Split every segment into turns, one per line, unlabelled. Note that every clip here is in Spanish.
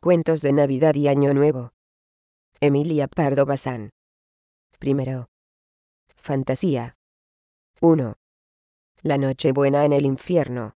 Cuentos de Navidad y Año Nuevo. Emilia Pardo Bazán. Primero. Fantasía. 1. La noche buena en el infierno.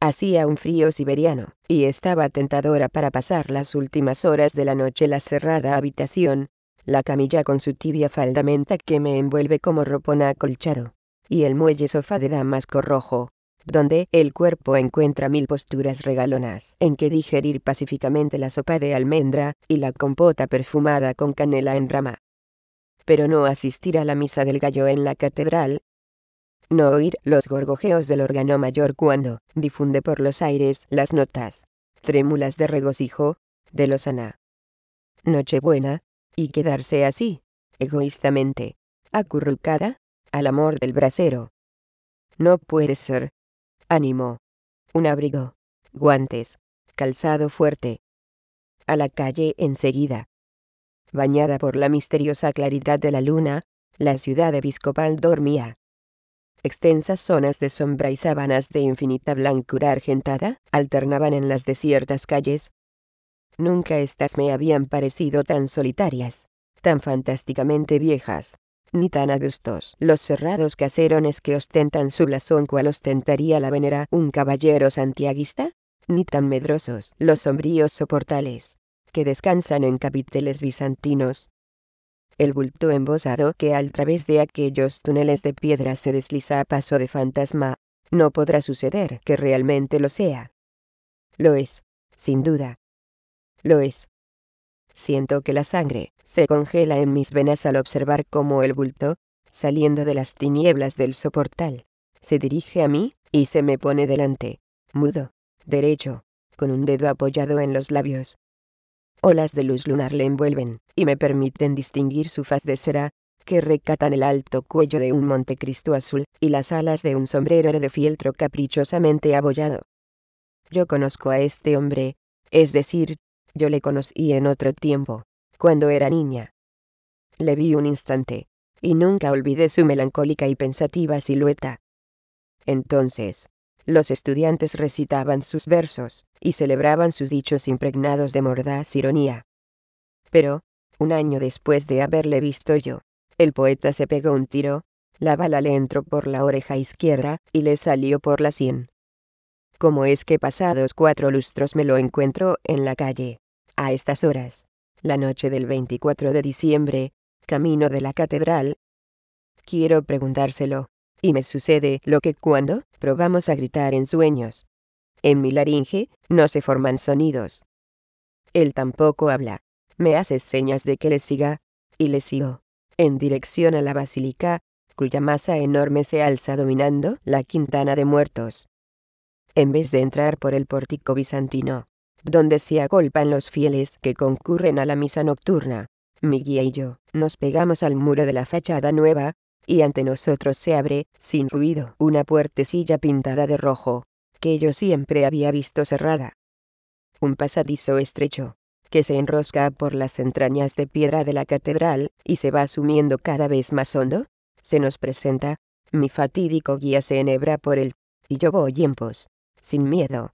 Hacía un frío siberiano, y estaba tentadora para pasar las últimas horas de la noche la cerrada habitación, la camilla con su tibia faldamenta que me envuelve como ropona acolchado, y el muelle sofá de damasco rojo, donde el cuerpo encuentra mil posturas regalonas en que digerir pacíficamente la sopa de almendra, y la compota perfumada con canela en rama. Pero no asistir a la misa del gallo en la catedral, no oír los gorgojeos del órgano mayor cuando difunde por los aires las notas trémulas de regocijo, de lozana. Nochebuena, y quedarse así, egoístamente, acurrucada, al amor del brasero. No puede ser, Ánimo. Un abrigo. Guantes. Calzado fuerte. A la calle enseguida. Bañada por la misteriosa claridad de la luna, la ciudad episcopal dormía. Extensas zonas de sombra y sábanas de infinita blancura argentada alternaban en las desiertas calles. Nunca éstas me habían parecido tan solitarias, tan fantásticamente viejas ni tan adustos. Los cerrados caserones que ostentan su blasón cual ostentaría la venera un caballero santiaguista, ni tan medrosos los sombríos soportales, que descansan en capiteles bizantinos. El bulto embosado que al través de aquellos túneles de piedra se desliza a paso de fantasma, no podrá suceder que realmente lo sea. Lo es, sin duda. Lo es. Siento que la sangre se congela en mis venas al observar cómo el bulto, saliendo de las tinieblas del soportal, se dirige a mí y se me pone delante, mudo, derecho, con un dedo apoyado en los labios. Olas de luz lunar le envuelven y me permiten distinguir su faz de cera, que recatan el alto cuello de un Montecristo azul y las alas de un sombrero de fieltro caprichosamente abollado. Yo conozco a este hombre, es decir, yo le conocí en otro tiempo, cuando era niña. Le vi un instante, y nunca olvidé su melancólica y pensativa silueta. Entonces, los estudiantes recitaban sus versos, y celebraban sus dichos impregnados de mordaz ironía. Pero, un año después de haberle visto yo, el poeta se pegó un tiro, la bala le entró por la oreja izquierda, y le salió por la sien. ¿Cómo es que pasados cuatro lustros me lo encuentro en la calle? a estas horas, la noche del 24 de diciembre, camino de la catedral. Quiero preguntárselo, y me sucede lo que cuando probamos a gritar en sueños. En mi laringe no se forman sonidos. Él tampoco habla. Me hace señas de que le siga, y le sigo, en dirección a la basílica, cuya masa enorme se alza dominando la quintana de muertos. En vez de entrar por el pórtico bizantino, donde se agolpan los fieles que concurren a la misa nocturna. Mi guía y yo, nos pegamos al muro de la fachada nueva, y ante nosotros se abre, sin ruido, una puertecilla pintada de rojo, que yo siempre había visto cerrada. Un pasadizo estrecho, que se enrosca por las entrañas de piedra de la catedral, y se va sumiendo cada vez más hondo, se nos presenta, mi fatídico guía se enhebra por él, y yo voy en pos, sin miedo,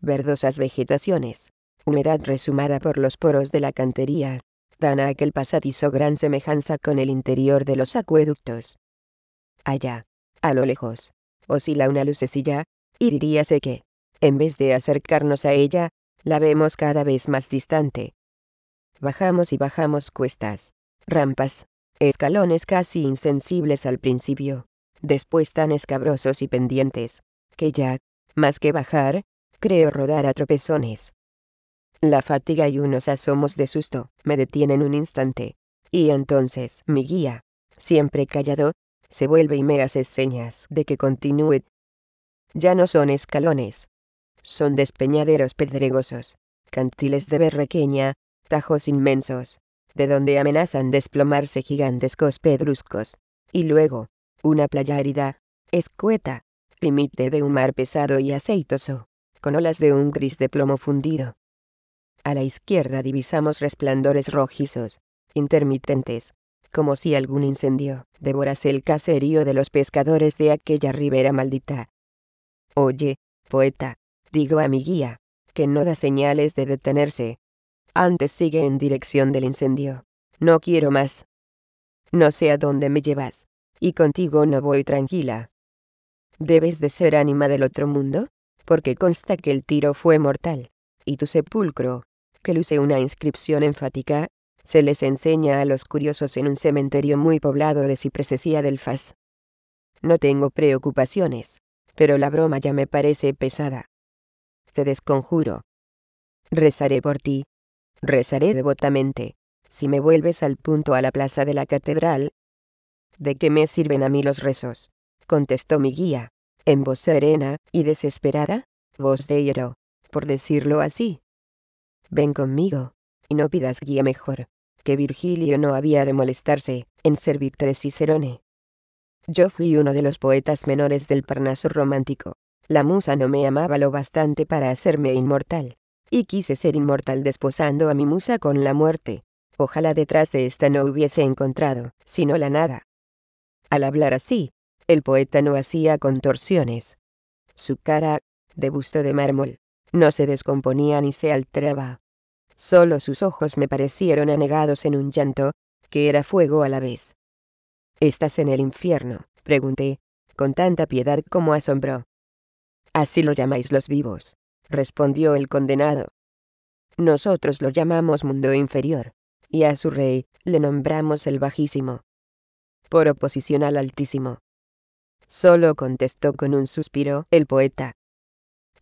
verdosas vegetaciones, humedad resumada por los poros de la cantería, dan a aquel pasadizo gran semejanza con el interior de los acueductos. Allá, a lo lejos, oscila una lucecilla, y diríase que, en vez de acercarnos a ella, la vemos cada vez más distante. Bajamos y bajamos cuestas, rampas, escalones casi insensibles al principio, después tan escabrosos y pendientes, que ya, más que bajar, Creo rodar a tropezones. La fatiga y unos asomos de susto me detienen un instante, y entonces mi guía, siempre callado, se vuelve y me hace señas de que continúe. Ya no son escalones, son despeñaderos pedregosos, cantiles de berrequeña, tajos inmensos, de donde amenazan desplomarse gigantescos pedruscos, y luego, una playa árida, escueta, límite de un mar pesado y aceitoso, con olas de un gris de plomo fundido. A la izquierda divisamos resplandores rojizos, intermitentes, como si algún incendio devorase el caserío de los pescadores de aquella ribera maldita. Oye, poeta, digo a mi guía, que no da señales de detenerse. Antes sigue en dirección del incendio. No quiero más. No sé a dónde me llevas, y contigo no voy tranquila. ¿Debes de ser ánima del otro mundo? porque consta que el tiro fue mortal, y tu sepulcro, que luce una inscripción enfática, se les enseña a los curiosos en un cementerio muy poblado de cipreses y adelfas. No tengo preocupaciones, pero la broma ya me parece pesada. Te desconjuro. Rezaré por ti. Rezaré devotamente, si me vuelves al punto a la plaza de la catedral. ¿De qué me sirven a mí los rezos? contestó mi guía en voz serena, y desesperada, voz de hierro, por decirlo así. Ven conmigo, y no pidas guía mejor, que Virgilio no había de molestarse, en servirte de Cicerone. Yo fui uno de los poetas menores del Parnaso romántico. La musa no me amaba lo bastante para hacerme inmortal. Y quise ser inmortal desposando a mi musa con la muerte. Ojalá detrás de esta no hubiese encontrado, sino la nada. Al hablar así, el poeta no hacía contorsiones. Su cara, de busto de mármol, no se descomponía ni se alteraba. Solo sus ojos me parecieron anegados en un llanto, que era fuego a la vez. ¿Estás en el infierno? pregunté, con tanta piedad como asombro. Así lo llamáis los vivos, respondió el condenado. Nosotros lo llamamos mundo inferior, y a su rey le nombramos el bajísimo. Por oposición al altísimo, Solo contestó con un suspiro el poeta.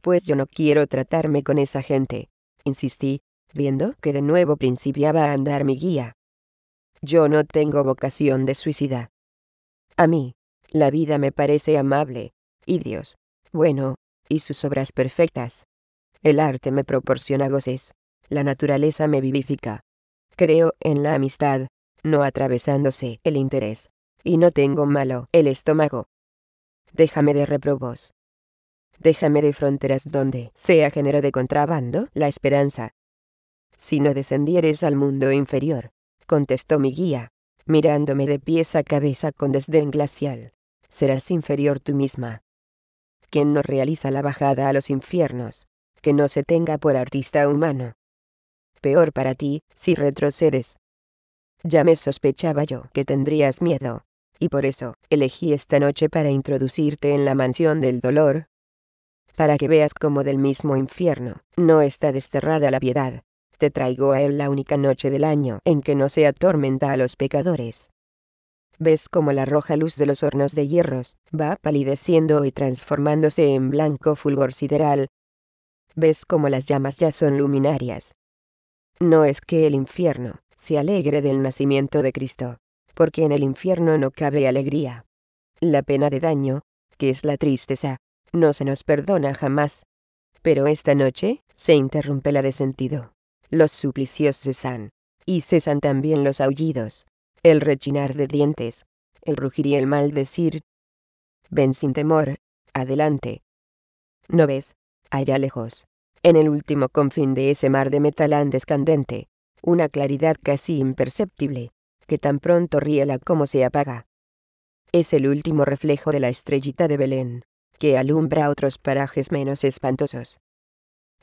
Pues yo no quiero tratarme con esa gente, insistí, viendo que de nuevo principiaba a andar mi guía. Yo no tengo vocación de suicida. A mí, la vida me parece amable, y Dios, bueno, y sus obras perfectas. El arte me proporciona goces, la naturaleza me vivifica. Creo en la amistad, no atravesándose el interés, y no tengo malo el estómago déjame de reprobos. Déjame de fronteras donde sea género de contrabando la esperanza. Si no descendieres al mundo inferior, contestó mi guía, mirándome de pies a cabeza con desdén glacial, serás inferior tú misma. ¿Quién no realiza la bajada a los infiernos, que no se tenga por artista humano. Peor para ti, si retrocedes. Ya me sospechaba yo que tendrías miedo, y por eso elegí esta noche para introducirte en la mansión del dolor. Para que veas cómo del mismo infierno no está desterrada la piedad, te traigo a él la única noche del año en que no se atormenta a los pecadores. Ves cómo la roja luz de los hornos de hierros va palideciendo y transformándose en blanco fulgor sideral. Ves cómo las llamas ya son luminarias. No es que el infierno se alegre del nacimiento de Cristo, porque en el infierno no cabe alegría. La pena de daño, que es la tristeza, no se nos perdona jamás. Pero esta noche, se interrumpe la de sentido. Los suplicios cesan, y cesan también los aullidos, el rechinar de dientes, el rugir y el decir. Ven sin temor, adelante. ¿No ves? Allá lejos, en el último confín de ese mar de metalán descandente, una claridad casi imperceptible, que tan pronto riela como se apaga. Es el último reflejo de la estrellita de Belén, que alumbra otros parajes menos espantosos.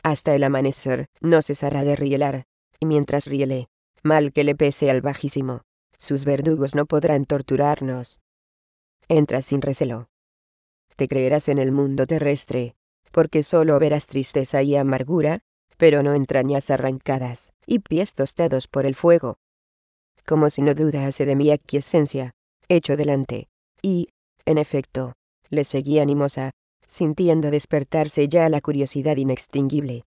Hasta el amanecer, no cesará de rielar, y mientras riele, mal que le pese al bajísimo, sus verdugos no podrán torturarnos. Entra sin recelo. Te creerás en el mundo terrestre, porque solo verás tristeza y amargura, pero no entrañas arrancadas, y pies tostados por el fuego como si no dudase de mi aquiescencia, hecho delante, y, en efecto, le seguí animosa, sintiendo despertarse ya la curiosidad inextinguible.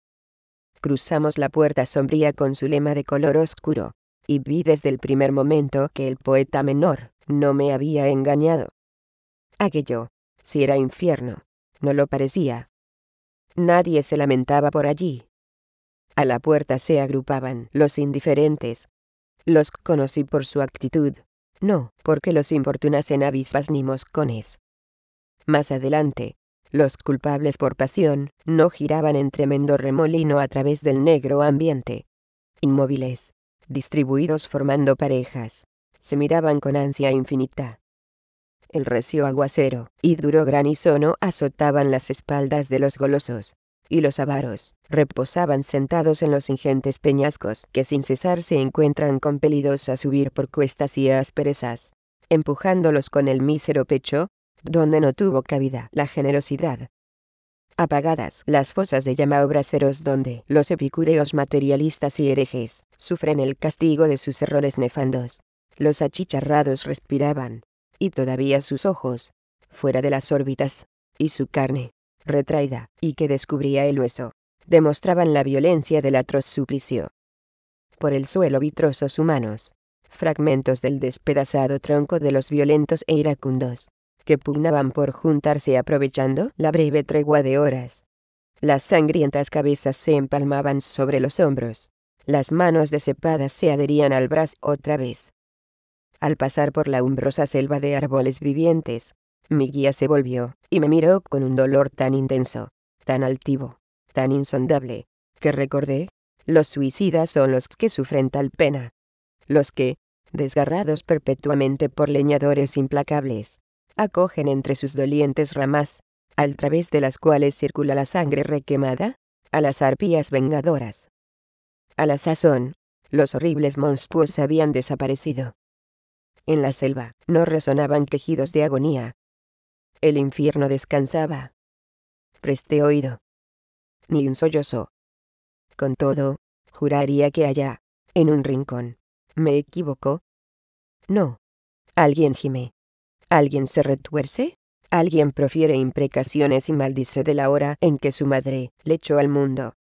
Cruzamos la puerta sombría con su lema de color oscuro, y vi desde el primer momento que el poeta menor no me había engañado. Aquello, si era infierno, no lo parecía. Nadie se lamentaba por allí. A la puerta se agrupaban los indiferentes, los conocí por su actitud, no porque los importunasen avispas ni moscones. Más adelante, los culpables por pasión no giraban en tremendo remolino a través del negro ambiente. Inmóviles, distribuidos formando parejas, se miraban con ansia infinita. El recio aguacero y duro granizo no azotaban las espaldas de los golosos, y los avaros, reposaban sentados en los ingentes peñascos que sin cesar se encuentran compelidos a subir por cuestas y asperezas, empujándolos con el mísero pecho, donde no tuvo cabida la generosidad. Apagadas las fosas de llama donde los epicúreos materialistas y herejes sufren el castigo de sus errores nefandos. Los achicharrados respiraban, y todavía sus ojos, fuera de las órbitas, y su carne, retraída, y que descubría el hueso, demostraban la violencia del atroz suplicio. Por el suelo vitrosos humanos, fragmentos del despedazado tronco de los violentos e iracundos, que pugnaban por juntarse aprovechando la breve tregua de horas. Las sangrientas cabezas se empalmaban sobre los hombros, las manos decepadas se adherían al brazo otra vez. Al pasar por la umbrosa selva de árboles vivientes, mi guía se volvió, y me miró con un dolor tan intenso, tan altivo, tan insondable, que recordé, los suicidas son los que sufren tal pena. Los que, desgarrados perpetuamente por leñadores implacables, acogen entre sus dolientes ramas, al través de las cuales circula la sangre requemada, a las arpías vengadoras. A la sazón, los horribles monstruos habían desaparecido. En la selva no resonaban quejidos de agonía, el infierno descansaba. Presté oído. Ni un sollozo. Con todo, juraría que allá, en un rincón. ¿Me equivoco? No. Alguien gime. Alguien se retuerce. Alguien profiere imprecaciones y maldice de la hora en que su madre le echó al mundo.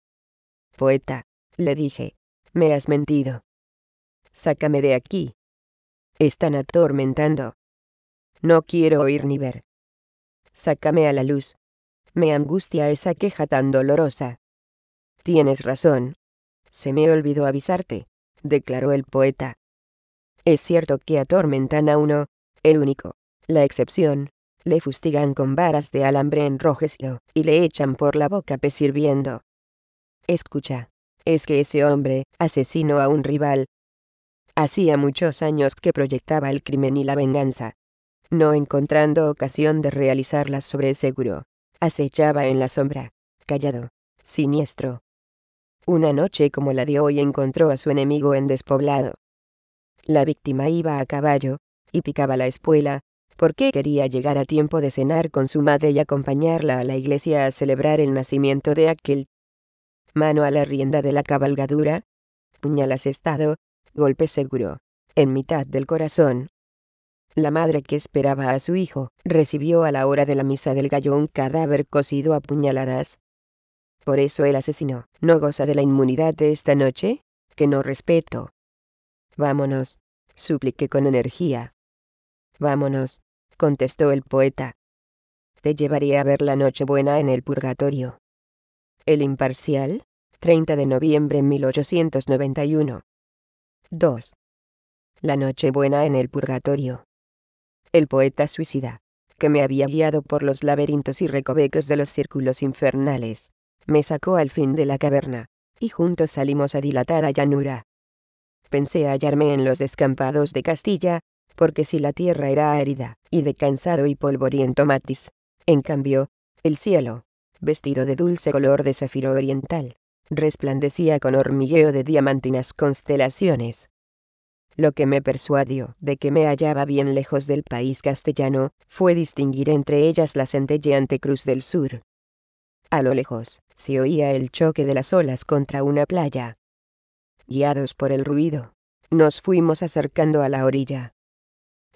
Poeta, le dije, me has mentido. Sácame de aquí. Están atormentando. No quiero oír ni ver sácame a la luz. Me angustia esa queja tan dolorosa. Tienes razón. Se me olvidó avisarte, declaró el poeta. Es cierto que atormentan a uno, el único, la excepción, le fustigan con varas de alambre enrojecido y le echan por la boca pesirviendo. Escucha, es que ese hombre asesinó a un rival. Hacía muchos años que proyectaba el crimen y la venganza no encontrando ocasión de realizarlas sobre seguro, acechaba en la sombra, callado, siniestro. Una noche como la de hoy encontró a su enemigo en despoblado. La víctima iba a caballo, y picaba la espuela, porque quería llegar a tiempo de cenar con su madre y acompañarla a la iglesia a celebrar el nacimiento de aquel. Mano a la rienda de la cabalgadura, puñal asestado, golpe seguro, en mitad del corazón, la madre que esperaba a su hijo recibió a la hora de la misa del gallo un cadáver cosido a puñaladas. Por eso el asesino no goza de la inmunidad de esta noche, que no respeto. Vámonos, supliqué con energía. Vámonos, contestó el poeta. Te llevaré a ver la noche buena en el purgatorio. El imparcial, 30 de noviembre 1891. 2. La buena en el purgatorio el poeta suicida, que me había guiado por los laberintos y recovecos de los círculos infernales, me sacó al fin de la caverna, y juntos salimos a dilatar a llanura. Pensé hallarme en los descampados de Castilla, porque si la tierra era árida, y de cansado y polvoriento matiz, en cambio, el cielo, vestido de dulce color de zafiro oriental, resplandecía con hormigueo de diamantinas constelaciones, lo que me persuadió de que me hallaba bien lejos del país castellano, fue distinguir entre ellas la centelleante cruz del sur. A lo lejos, se oía el choque de las olas contra una playa. Guiados por el ruido, nos fuimos acercando a la orilla.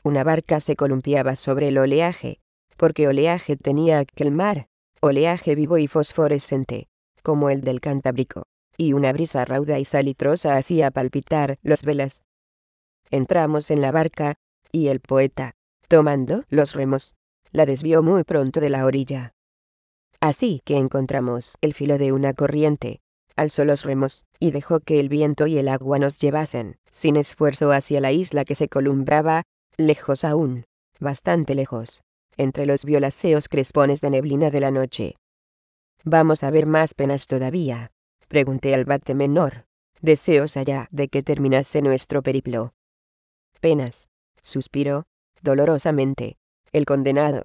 Una barca se columpiaba sobre el oleaje, porque oleaje tenía aquel mar, oleaje vivo y fosforescente, como el del Cantábrico, y una brisa rauda y salitrosa hacía palpitar las velas. Entramos en la barca, y el poeta, tomando los remos, la desvió muy pronto de la orilla. Así que encontramos el filo de una corriente, alzó los remos, y dejó que el viento y el agua nos llevasen, sin esfuerzo, hacia la isla que se columbraba, lejos aún, bastante lejos, entre los violaceos crespones de neblina de la noche. Vamos a ver más penas todavía, pregunté al bate menor, deseos allá de que terminase nuestro periplo penas, suspiró, dolorosamente, el condenado.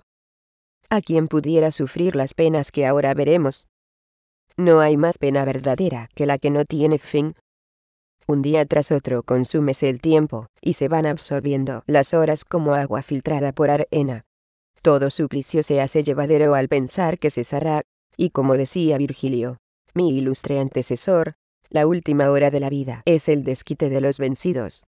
A quién pudiera sufrir las penas que ahora veremos. No hay más pena verdadera que la que no tiene fin. Un día tras otro consúmese el tiempo, y se van absorbiendo las horas como agua filtrada por arena. Todo suplicio se hace llevadero al pensar que cesará, y como decía Virgilio, mi ilustre antecesor, la última hora de la vida es el desquite de los vencidos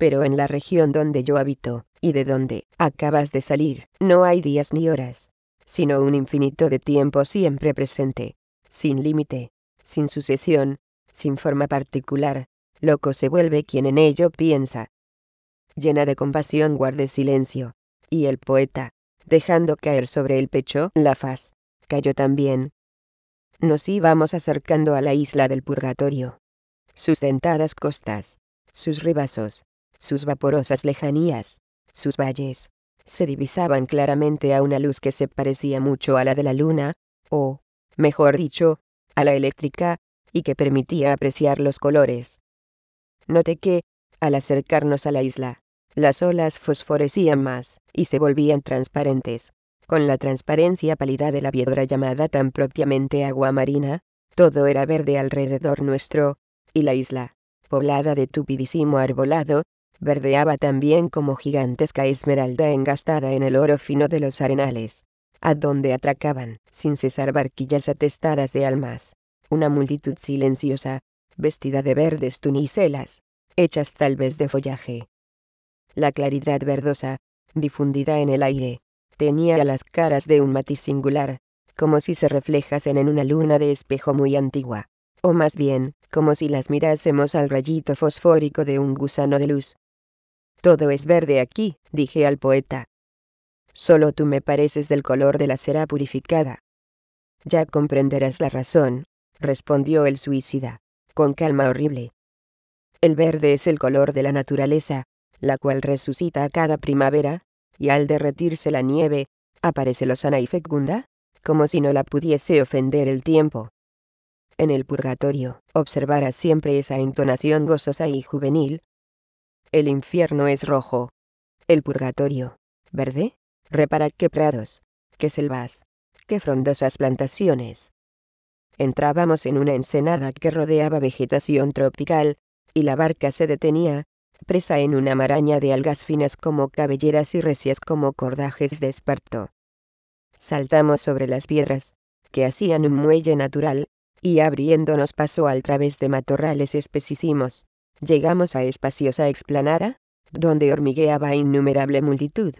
pero en la región donde yo habito, y de donde acabas de salir, no hay días ni horas, sino un infinito de tiempo siempre presente, sin límite, sin sucesión, sin forma particular, loco se vuelve quien en ello piensa. Llena de compasión guarde silencio, y el poeta, dejando caer sobre el pecho la faz, cayó también. Nos íbamos acercando a la isla del purgatorio. Sus dentadas costas, sus ribazos, sus vaporosas lejanías, sus valles, se divisaban claramente a una luz que se parecía mucho a la de la luna, o, mejor dicho, a la eléctrica, y que permitía apreciar los colores. Noté que, al acercarnos a la isla, las olas fosforecían más, y se volvían transparentes. Con la transparencia pálida de la piedra llamada tan propiamente agua marina, todo era verde alrededor nuestro, y la isla, poblada de tupidísimo arbolado, verdeaba también como gigantesca esmeralda engastada en el oro fino de los arenales, a donde atracaban, sin cesar, barquillas atestadas de almas. Una multitud silenciosa, vestida de verdes tunicelas, hechas tal vez de follaje. La claridad verdosa, difundida en el aire, tenía las caras de un matiz singular, como si se reflejasen en una luna de espejo muy antigua, o más bien, como si las mirásemos al rayito fosfórico de un gusano de luz, todo es verde aquí, dije al poeta. Solo tú me pareces del color de la cera purificada. Ya comprenderás la razón, respondió el suicida, con calma horrible. El verde es el color de la naturaleza, la cual resucita a cada primavera, y al derretirse la nieve, aparece sana y fecunda, como si no la pudiese ofender el tiempo. En el purgatorio, observarás siempre esa entonación gozosa y juvenil, el infierno es rojo. El purgatorio, verde. Repara qué prados, qué selvas, qué frondosas plantaciones. Entrábamos en una ensenada que rodeaba vegetación tropical, y la barca se detenía, presa en una maraña de algas finas como cabelleras y recias como cordajes de esparto. Saltamos sobre las piedras, que hacían un muelle natural, y abriéndonos paso al través de matorrales espesísimos, llegamos a espaciosa explanada, donde hormigueaba innumerable multitud.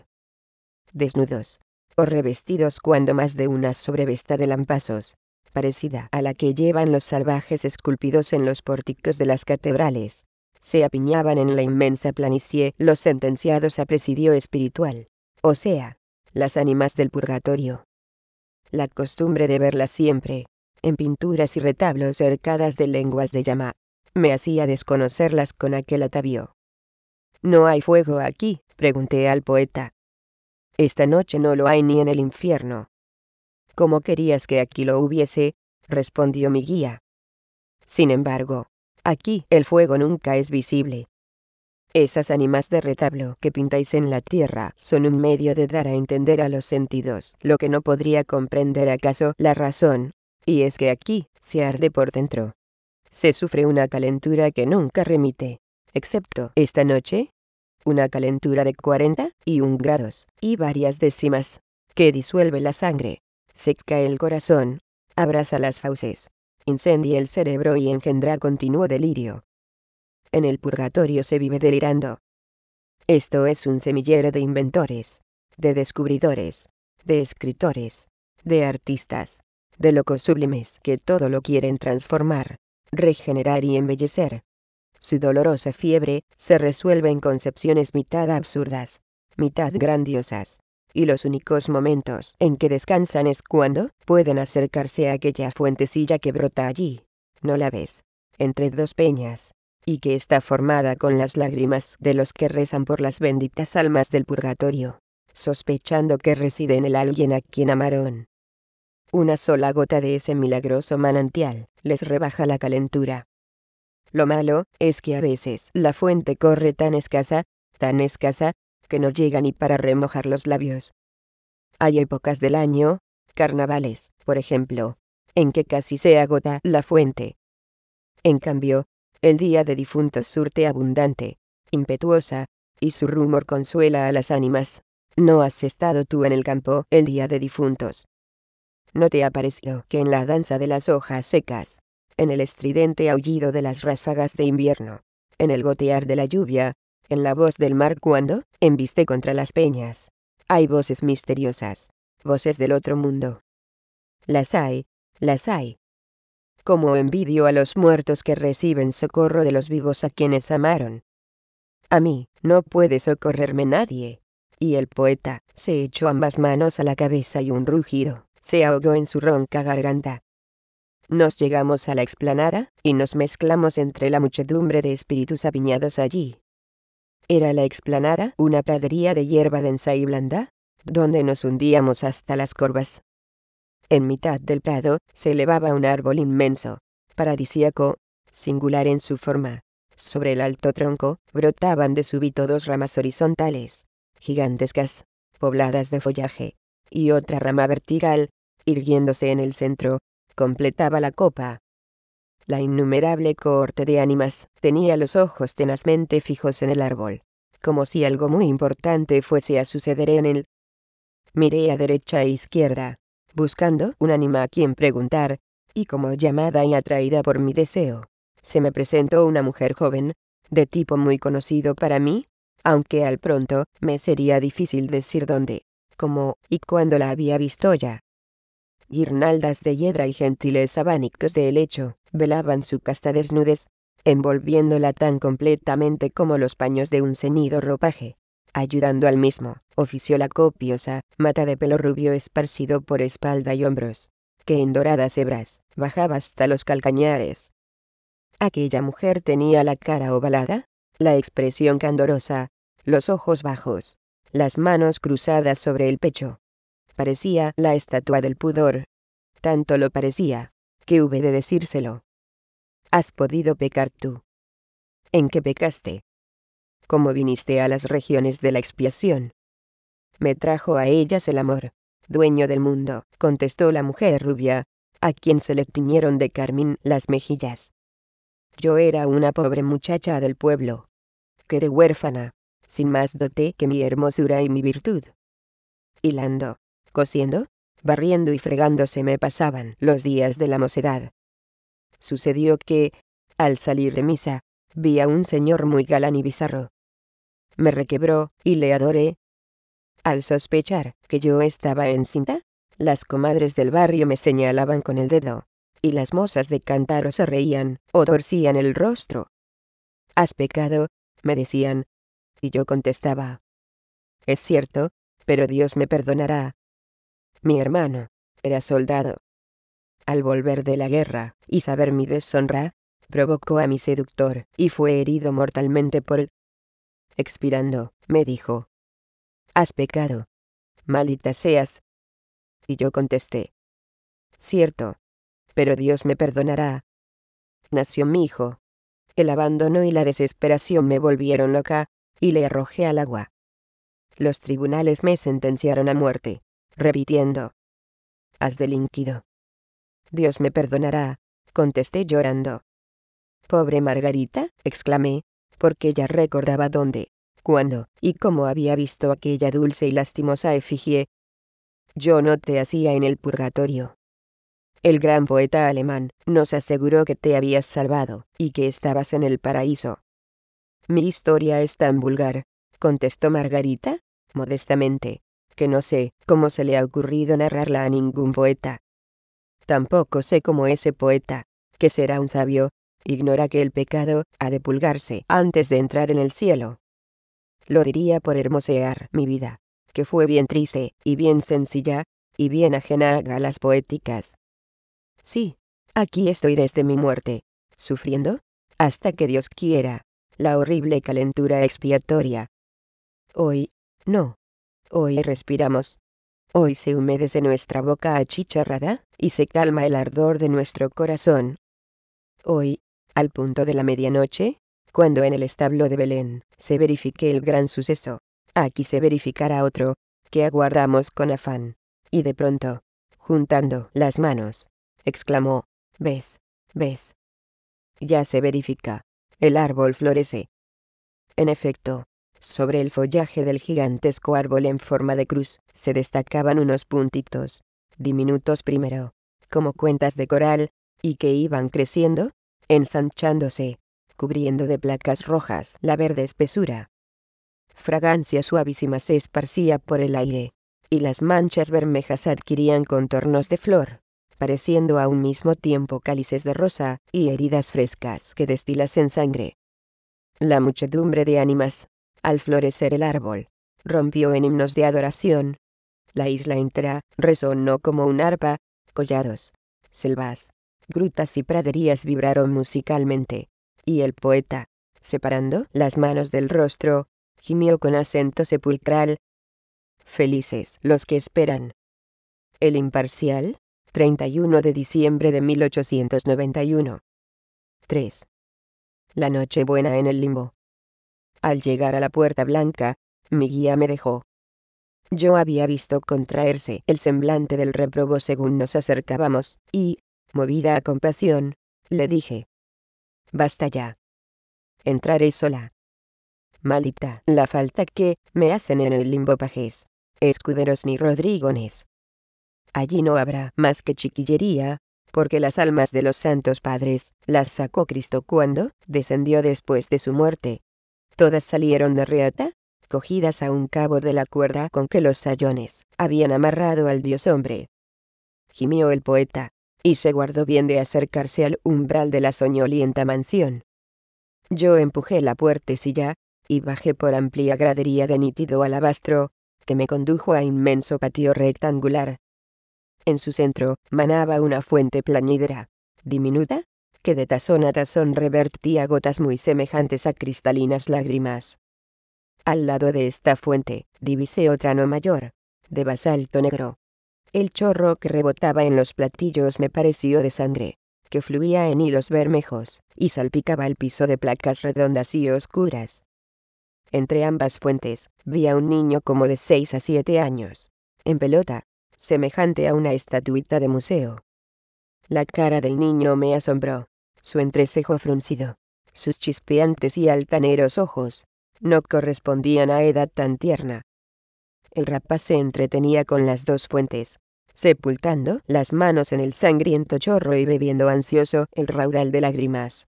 Desnudos, o revestidos cuando más de una sobrevesta de lampazos, parecida a la que llevan los salvajes esculpidos en los pórticos de las catedrales, se apiñaban en la inmensa planicie los sentenciados a presidio espiritual, o sea, las ánimas del purgatorio. La costumbre de verlas siempre, en pinturas y retablos cercadas de lenguas de llama, me hacía desconocerlas con aquel atavío. ¿No hay fuego aquí? pregunté al poeta. Esta noche no lo hay ni en el infierno. ¿Cómo querías que aquí lo hubiese? respondió mi guía. Sin embargo, aquí el fuego nunca es visible. Esas ánimas de retablo que pintáis en la tierra son un medio de dar a entender a los sentidos lo que no podría comprender acaso la razón, y es que aquí se arde por dentro se sufre una calentura que nunca remite, excepto esta noche. Una calentura de 41 grados y varias décimas, que disuelve la sangre, seca el corazón, abraza las fauces, incendia el cerebro y engendra continuo delirio. En el purgatorio se vive delirando. Esto es un semillero de inventores, de descubridores, de escritores, de artistas, de locos sublimes que todo lo quieren transformar, regenerar y embellecer. Su dolorosa fiebre se resuelve en concepciones mitad absurdas, mitad grandiosas, y los únicos momentos en que descansan es cuando pueden acercarse a aquella fuentecilla que brota allí. ¿No la ves? Entre dos peñas, y que está formada con las lágrimas de los que rezan por las benditas almas del purgatorio, sospechando que reside en el alguien a quien amaron una sola gota de ese milagroso manantial les rebaja la calentura. Lo malo es que a veces la fuente corre tan escasa, tan escasa, que no llega ni para remojar los labios. Hay épocas del año, carnavales, por ejemplo, en que casi se agota la fuente. En cambio, el día de difuntos surte abundante, impetuosa, y su rumor consuela a las ánimas. ¿No has estado tú en el campo el día de difuntos? ¿No te ha parecido que en la danza de las hojas secas, en el estridente aullido de las ráfagas de invierno, en el gotear de la lluvia, en la voz del mar cuando, embiste contra las peñas, hay voces misteriosas, voces del otro mundo? Las hay, las hay. Como envidio a los muertos que reciben socorro de los vivos a quienes amaron. A mí, no puede socorrerme nadie. Y el poeta se echó ambas manos a la cabeza y un rugido se ahogó en su ronca garganta. Nos llegamos a la explanada, y nos mezclamos entre la muchedumbre de espíritus apiñados allí. Era la explanada una pradería de hierba densa y blanda, donde nos hundíamos hasta las corvas. En mitad del prado se elevaba un árbol inmenso, paradisíaco, singular en su forma. Sobre el alto tronco brotaban de súbito dos ramas horizontales, gigantescas, pobladas de follaje y otra rama vertical, irguiéndose en el centro, completaba la copa. La innumerable cohorte de ánimas tenía los ojos tenazmente fijos en el árbol, como si algo muy importante fuese a suceder en él. Miré a derecha e izquierda, buscando un ánima a quien preguntar, y como llamada y atraída por mi deseo, se me presentó una mujer joven, de tipo muy conocido para mí, aunque al pronto me sería difícil decir dónde como y cuando la había visto ya. Guirnaldas de hiedra y gentiles abanicos de helecho velaban su casta desnudez, envolviéndola tan completamente como los paños de un ceñido ropaje. Ayudando al mismo, ofició la copiosa mata de pelo rubio esparcido por espalda y hombros, que en doradas hebras bajaba hasta los calcañares. Aquella mujer tenía la cara ovalada, la expresión candorosa, los ojos bajos, las manos cruzadas sobre el pecho. Parecía la estatua del pudor. Tanto lo parecía, que hube de decírselo. Has podido pecar tú. ¿En qué pecaste? ¿Cómo viniste a las regiones de la expiación? Me trajo a ellas el amor, dueño del mundo, contestó la mujer rubia, a quien se le tiñeron de carmín las mejillas. Yo era una pobre muchacha del pueblo. Quedé huérfana, sin más dote que mi hermosura y mi virtud. Hilando, cosiendo, barriendo y fregándose me pasaban los días de la mocedad. Sucedió que, al salir de misa, vi a un señor muy galán y bizarro. Me requebró y le adoré. Al sospechar que yo estaba encinta, las comadres del barrio me señalaban con el dedo, y las mozas de Cántaro se reían o torcían el rostro. Has pecado, me decían, y yo contestaba, es cierto, pero Dios me perdonará. Mi hermano era soldado. Al volver de la guerra y saber mi deshonra, provocó a mi seductor y fue herido mortalmente por él. Expirando, me dijo, Has pecado. Maldita seas. Y yo contesté, Cierto, pero Dios me perdonará. Nació mi hijo. El abandono y la desesperación me volvieron loca, y le arrojé al agua. Los tribunales me sentenciaron a muerte, repitiendo, Has delinquido. Dios me perdonará, contesté llorando. Pobre Margarita, exclamé, porque ya recordaba dónde, cuándo y cómo había visto aquella dulce y lastimosa efigie. Yo no te hacía en el purgatorio. El gran poeta alemán nos aseguró que te habías salvado y que estabas en el paraíso. Mi historia es tan vulgar, contestó Margarita, modestamente, que no sé cómo se le ha ocurrido narrarla a ningún poeta. Tampoco sé cómo ese poeta, que será un sabio, ignora que el pecado ha de pulgarse antes de entrar en el cielo. Lo diría por hermosear mi vida, que fue bien triste, y bien sencilla, y bien ajena a galas poéticas. Sí, aquí estoy desde mi muerte, sufriendo, hasta que Dios quiera, la horrible calentura expiatoria. Hoy, no. Hoy respiramos. Hoy se humedece nuestra boca achicharrada, y se calma el ardor de nuestro corazón. Hoy, al punto de la medianoche, cuando en el establo de Belén se verifique el gran suceso, aquí se verificará otro, que aguardamos con afán. Y de pronto, juntando las manos, exclamó, ¿ves? ¿ves? Ya se verifica el árbol florece. En efecto, sobre el follaje del gigantesco árbol en forma de cruz, se destacaban unos puntitos, diminutos primero, como cuentas de coral, y que iban creciendo, ensanchándose, cubriendo de placas rojas la verde espesura. Fragancia suavísima se esparcía por el aire, y las manchas bermejas adquirían contornos de flor, pareciendo a un mismo tiempo cálices de rosa, y heridas frescas que en sangre. La muchedumbre de ánimas, al florecer el árbol, rompió en himnos de adoración. La isla entera resonó como un arpa, collados, selvas, grutas y praderías vibraron musicalmente, y el poeta, separando las manos del rostro, gimió con acento sepulcral. Felices los que esperan. El imparcial, 31 de diciembre de 1891. 3. La noche buena en el limbo. Al llegar a la puerta blanca, mi guía me dejó. Yo había visto contraerse el semblante del reprobo según nos acercábamos, y, movida a compasión, le dije. Basta ya. Entraré sola. Malita la falta que me hacen en el limbo pajes, escuderos ni rodrigones. Allí no habrá más que chiquillería, porque las almas de los santos padres las sacó Cristo cuando descendió después de su muerte. Todas salieron de Reata, cogidas a un cabo de la cuerda con que los sayones habían amarrado al dios hombre. Gimió el poeta, y se guardó bien de acercarse al umbral de la soñolienta mansión. Yo empujé la puertecilla, y bajé por amplia gradería de nítido alabastro, que me condujo a inmenso patio rectangular, en su centro, manaba una fuente plañidera, diminuta, que de tazón a tazón revertía gotas muy semejantes a cristalinas lágrimas. Al lado de esta fuente, divisé otra no mayor, de basalto negro. El chorro que rebotaba en los platillos me pareció de sangre, que fluía en hilos bermejos, y salpicaba el piso de placas redondas y oscuras. Entre ambas fuentes, vi a un niño como de seis a siete años, en pelota, semejante a una estatuita de museo. La cara del niño me asombró, su entrecejo fruncido, sus chispeantes y altaneros ojos, no correspondían a edad tan tierna. El rapaz se entretenía con las dos fuentes, sepultando las manos en el sangriento chorro y bebiendo ansioso el raudal de lágrimas.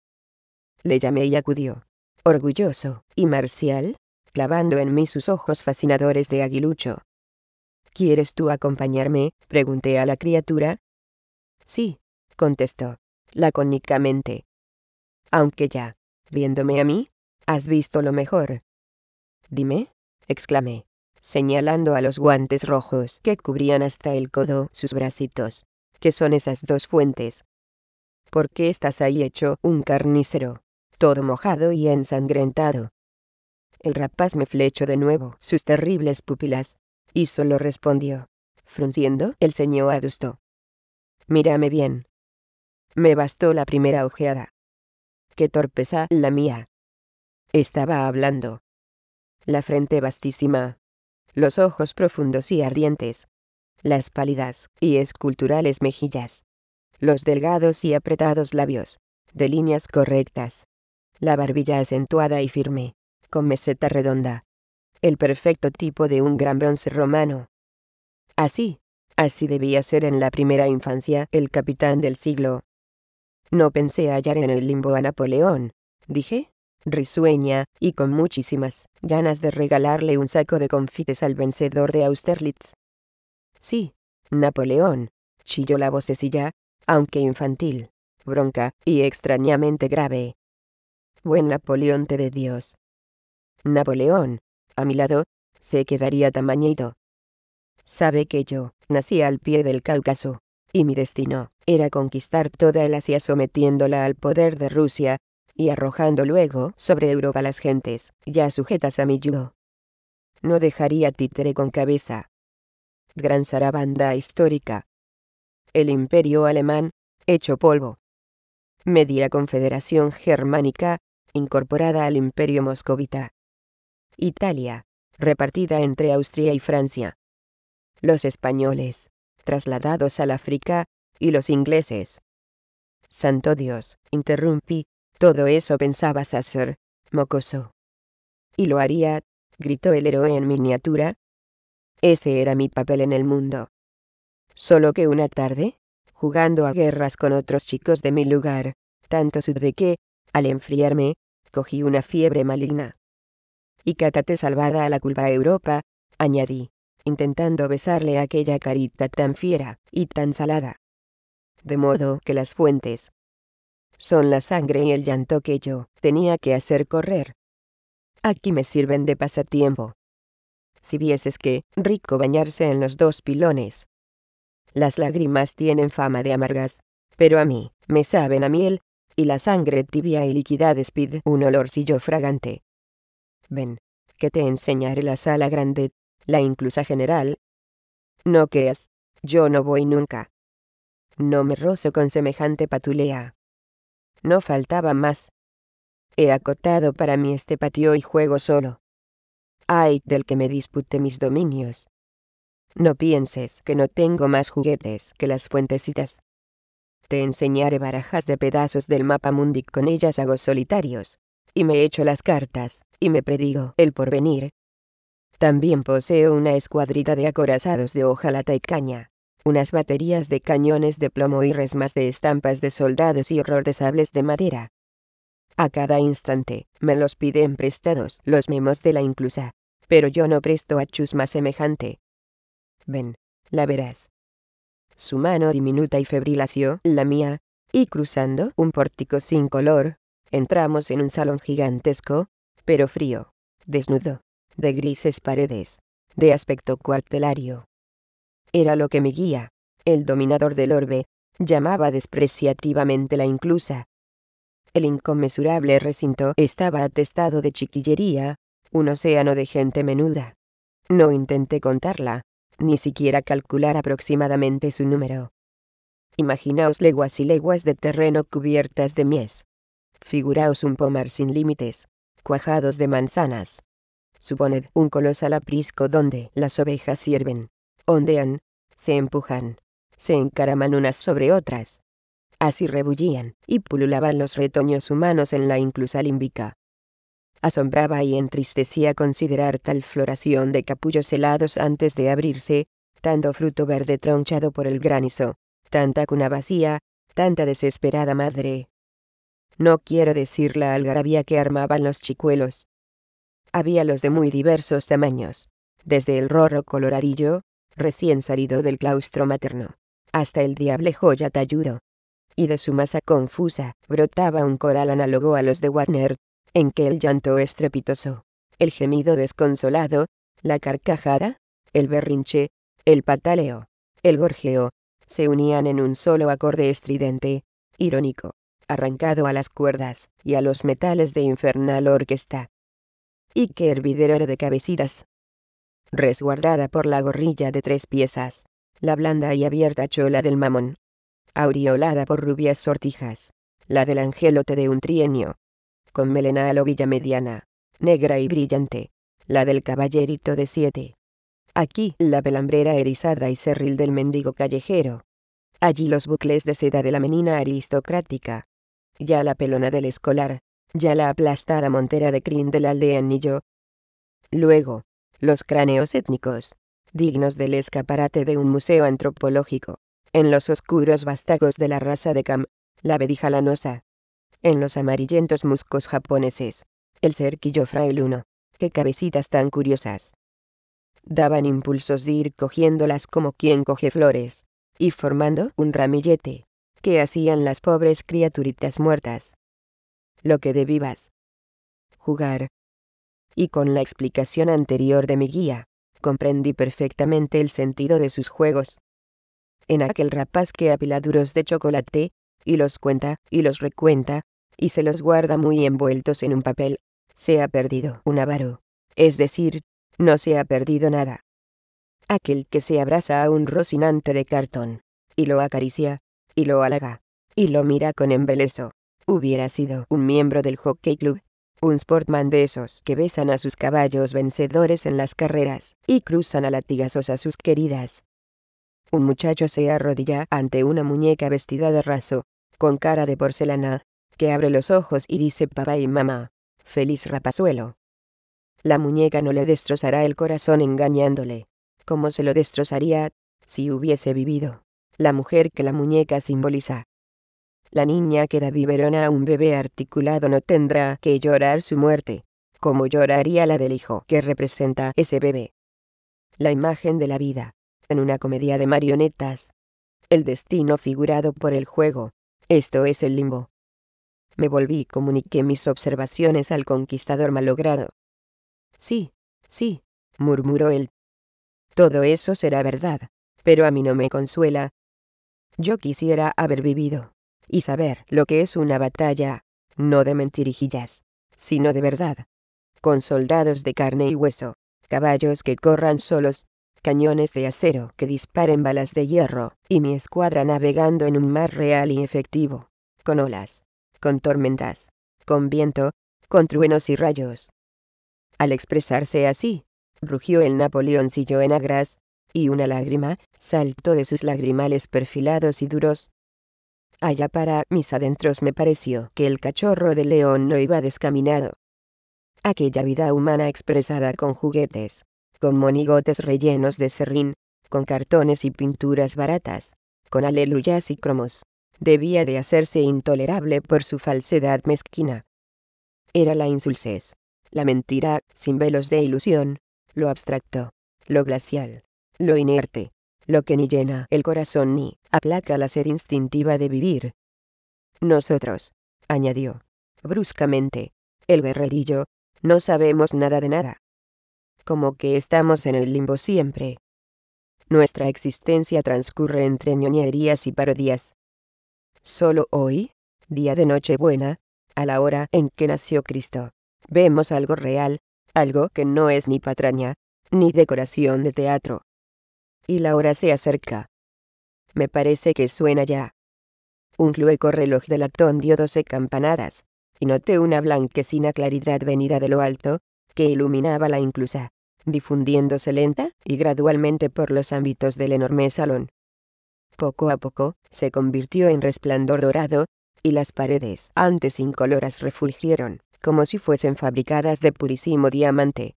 Le llamé y acudió, orgulloso y marcial, clavando en mí sus ojos fascinadores de aguilucho. ¿Quieres tú acompañarme? pregunté a la criatura. Sí, contestó, lacónicamente. Aunque ya, viéndome a mí, has visto lo mejor. Dime, exclamé, señalando a los guantes rojos que cubrían hasta el codo sus bracitos, que son esas dos fuentes. ¿Por qué estás ahí hecho un carnicero, todo mojado y ensangrentado? El rapaz me flechó de nuevo sus terribles pupilas, y solo respondió, frunciendo el ceño adusto. Mírame bien. Me bastó la primera ojeada. Qué torpeza la mía. Estaba hablando. La frente vastísima. Los ojos profundos y ardientes. Las pálidas y esculturales mejillas. Los delgados y apretados labios, de líneas correctas. La barbilla acentuada y firme, con meseta redonda, el perfecto tipo de un gran bronce romano. Así, así debía ser en la primera infancia el capitán del siglo. No pensé hallar en el limbo a Napoleón, dije, risueña, y con muchísimas ganas de regalarle un saco de confites al vencedor de Austerlitz. Sí, Napoleón, chilló la vocecilla, aunque infantil, bronca y extrañamente grave. Buen Napoleón te de Dios. Napoleón, a mi lado, se quedaría tamañito. Sabe que yo, nací al pie del Cáucaso, y mi destino, era conquistar toda el Asia sometiéndola al poder de Rusia, y arrojando luego sobre Europa las gentes, ya sujetas a mi yugo. No dejaría títere con cabeza. Gran zarabanda histórica. El imperio alemán, hecho polvo. Media confederación germánica, incorporada al imperio moscovita. Italia, repartida entre Austria y Francia. Los españoles, trasladados al África, y los ingleses. Santo Dios, interrumpí, todo eso pensabas hacer, mocoso. Y lo haría, gritó el héroe en miniatura. Ese era mi papel en el mundo. Solo que una tarde, jugando a guerras con otros chicos de mi lugar, tanto sudé que, al enfriarme, cogí una fiebre maligna y cátate salvada a la culpa Europa, añadí, intentando besarle aquella carita tan fiera, y tan salada. De modo que las fuentes son la sangre y el llanto que yo tenía que hacer correr. Aquí me sirven de pasatiempo. Si vieses que, rico bañarse en los dos pilones. Las lágrimas tienen fama de amargas, pero a mí, me saben a miel, y la sangre tibia y liquida despide un olorcillo fragante ven, que te enseñaré la sala grande, la inclusa general. No creas, yo no voy nunca. No me rozo con semejante patulea. No faltaba más. He acotado para mí este patio y juego solo. Ay del que me dispute mis dominios. No pienses que no tengo más juguetes que las fuentecitas. Te enseñaré barajas de pedazos del mapa mundi con ellas hago solitarios y me echo las cartas, y me predigo el porvenir. También poseo una escuadrita de acorazados de hojalata y caña, unas baterías de cañones de plomo y resmas de estampas de soldados y horror de sables de madera. A cada instante, me los piden prestados los memos de la inclusa, pero yo no presto a chusma semejante. Ven, la verás. Su mano diminuta y febril la mía, y cruzando un pórtico sin color, Entramos en un salón gigantesco, pero frío, desnudo, de grises paredes, de aspecto cuartelario. Era lo que mi guía, el dominador del orbe, llamaba despreciativamente la inclusa. El inconmensurable recinto estaba atestado de chiquillería, un océano de gente menuda. No intenté contarla, ni siquiera calcular aproximadamente su número. Imaginaos leguas y leguas de terreno cubiertas de mies, Figuraos un pomar sin límites, cuajados de manzanas. Suponed un colosal aprisco donde las ovejas sirven, ondean, se empujan, se encaraman unas sobre otras. Así rebullían y pululaban los retoños humanos en la inclusa límbica. Asombraba y entristecía considerar tal floración de capullos helados antes de abrirse, tanto fruto verde tronchado por el granizo, tanta cuna vacía, tanta desesperada madre, no quiero decir la algarabía que armaban los chicuelos. Había los de muy diversos tamaños, desde el rorro coloradillo, recién salido del claustro materno, hasta el diable joya talludo. Y de su masa confusa brotaba un coral análogo a los de Warner, en que el llanto estrepitoso, el gemido desconsolado, la carcajada, el berrinche, el pataleo, el gorjeo, se unían en un solo acorde estridente, irónico, arrancado a las cuerdas, y a los metales de infernal orquesta. Y qué hervidero de cabecidas? Resguardada por la gorrilla de tres piezas, la blanda y abierta chola del mamón. Auriolada por rubias sortijas, la del angelote de un trienio. Con melena a mediana, negra y brillante, la del caballerito de siete. Aquí la pelambrera erizada y cerril del mendigo callejero. Allí los bucles de seda de la menina aristocrática, ya la pelona del escolar, ya la aplastada montera de crin de la ni aldeanillo. Luego, los cráneos étnicos, dignos del escaparate de un museo antropológico, en los oscuros vástagos de la raza de Cam, la vedija lanosa, en los amarillentos muscos japoneses, el cerquillo uno, qué cabecitas tan curiosas. Daban impulsos de ir cogiéndolas como quien coge flores, y formando un ramillete que hacían las pobres criaturitas muertas. Lo que de vivas. Jugar. Y con la explicación anterior de mi guía, comprendí perfectamente el sentido de sus juegos. En aquel rapaz que apila duros de chocolate, y los cuenta, y los recuenta, y se los guarda muy envueltos en un papel, se ha perdido un avaro, es decir, no se ha perdido nada. Aquel que se abraza a un rocinante de cartón, y lo acaricia, y lo halaga, y lo mira con embeleso. Hubiera sido un miembro del hockey Club, un sportman de esos que besan a sus caballos vencedores en las carreras, y cruzan a latigazos a sus queridas. Un muchacho se arrodilla ante una muñeca vestida de raso, con cara de porcelana, que abre los ojos y dice papá y mamá, feliz rapazuelo. La muñeca no le destrozará el corazón engañándole, como se lo destrozaría, si hubiese vivido la mujer que la muñeca simboliza. La niña que da biberona a un bebé articulado no tendrá que llorar su muerte, como lloraría la del hijo que representa ese bebé. La imagen de la vida, en una comedia de marionetas. El destino figurado por el juego, esto es el limbo. Me volví y comuniqué mis observaciones al conquistador malogrado. Sí, sí, murmuró él. Todo eso será verdad, pero a mí no me consuela, yo quisiera haber vivido y saber lo que es una batalla, no de mentirijillas, sino de verdad. Con soldados de carne y hueso, caballos que corran solos, cañones de acero que disparen balas de hierro, y mi escuadra navegando en un mar real y efectivo, con olas, con tormentas, con viento, con truenos y rayos. Al expresarse así, rugió el Napoleoncillo en agras, y una lágrima saltó de sus lagrimales perfilados y duros. Allá para mis adentros me pareció que el cachorro de león no iba descaminado. Aquella vida humana expresada con juguetes, con monigotes rellenos de serrín, con cartones y pinturas baratas, con aleluyas y cromos, debía de hacerse intolerable por su falsedad mezquina. Era la insulsez, la mentira, sin velos de ilusión, lo abstracto, lo glacial, lo inerte, lo que ni llena el corazón ni aplaca la sed instintiva de vivir. Nosotros, añadió, bruscamente, el guerrerillo, no sabemos nada de nada. Como que estamos en el limbo siempre. Nuestra existencia transcurre entre ñoñerías y parodias. Solo hoy, día de Nochebuena, a la hora en que nació Cristo, vemos algo real, algo que no es ni patraña, ni decoración de teatro, y la hora se acerca. Me parece que suena ya. Un clueco reloj de latón dio doce campanadas, y noté una blanquecina claridad venida de lo alto, que iluminaba la inclusa, difundiéndose lenta y gradualmente por los ámbitos del enorme salón. Poco a poco, se convirtió en resplandor dorado, y las paredes antes incoloras refulgieron, como si fuesen fabricadas de purísimo diamante.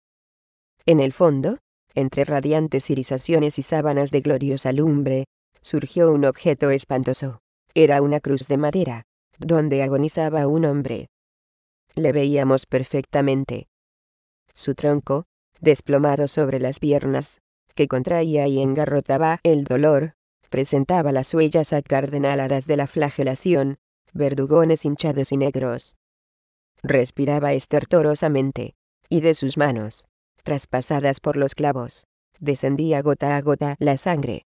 En el fondo, entre radiantes irisaciones y sábanas de gloriosa lumbre, surgió un objeto espantoso. Era una cruz de madera, donde agonizaba un hombre. Le veíamos perfectamente. Su tronco, desplomado sobre las piernas, que contraía y engarrotaba el dolor, presentaba las huellas acardenaladas de la flagelación, verdugones hinchados y negros. Respiraba estertorosamente, y de sus manos, traspasadas por los clavos. Descendía gota a gota la sangre.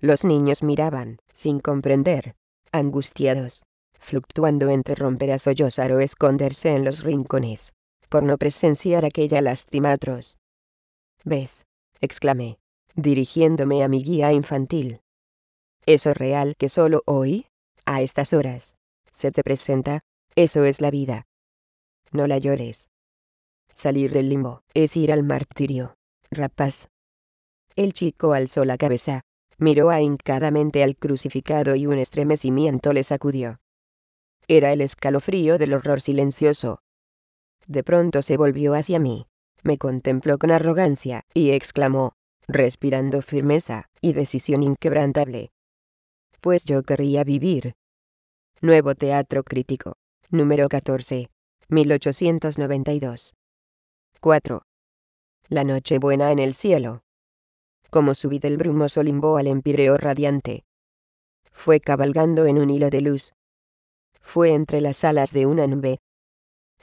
Los niños miraban, sin comprender, angustiados, fluctuando entre romper a sollozar o esconderse en los rincones, por no presenciar aquella atroz. ¿Ves? exclamé, dirigiéndome a mi guía infantil. ¿Eso real que solo hoy, a estas horas, se te presenta? Eso es la vida. No la llores. Salir del limbo, es ir al martirio. Rapaz. El chico alzó la cabeza, miró ahincadamente al crucificado y un estremecimiento le sacudió. Era el escalofrío del horror silencioso. De pronto se volvió hacia mí, me contempló con arrogancia, y exclamó, respirando firmeza y decisión inquebrantable. Pues yo querría vivir. Nuevo Teatro Crítico, número 14, 1892. 4. La noche buena en el cielo. Como subí del brumoso limbo al empíreo radiante. Fue cabalgando en un hilo de luz. Fue entre las alas de una nube.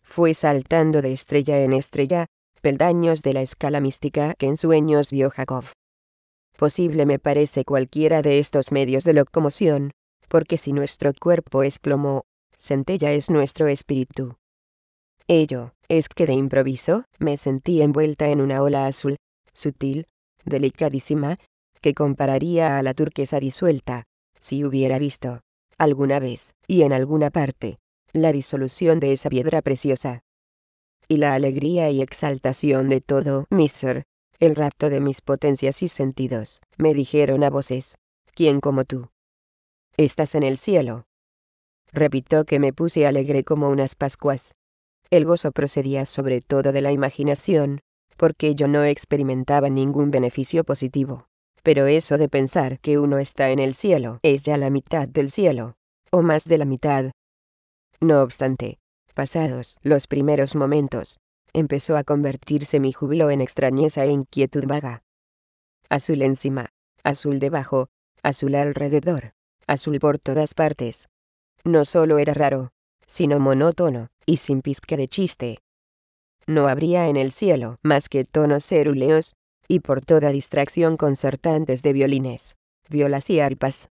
Fue saltando de estrella en estrella, peldaños de la escala mística que en sueños vio Jacob. Posible me parece cualquiera de estos medios de locomoción, porque si nuestro cuerpo es plomo, centella es nuestro espíritu. Ello es que de improviso me sentí envuelta en una ola azul, sutil, delicadísima, que compararía a la turquesa disuelta, si hubiera visto, alguna vez, y en alguna parte, la disolución de esa piedra preciosa. Y la alegría y exaltación de todo mi el rapto de mis potencias y sentidos, me dijeron a voces, ¿quién como tú? Estás en el cielo. Repito que me puse alegre como unas Pascuas, el gozo procedía sobre todo de la imaginación, porque yo no experimentaba ningún beneficio positivo. Pero eso de pensar que uno está en el cielo es ya la mitad del cielo, o más de la mitad. No obstante, pasados los primeros momentos, empezó a convertirse mi júbilo en extrañeza e inquietud vaga. Azul encima, azul debajo, azul alrededor, azul por todas partes. No solo era raro, sino monótono, y sin pizca de chiste. No habría en el cielo más que tonos cerúleos, y por toda distracción concertantes de violines, violas y arpas.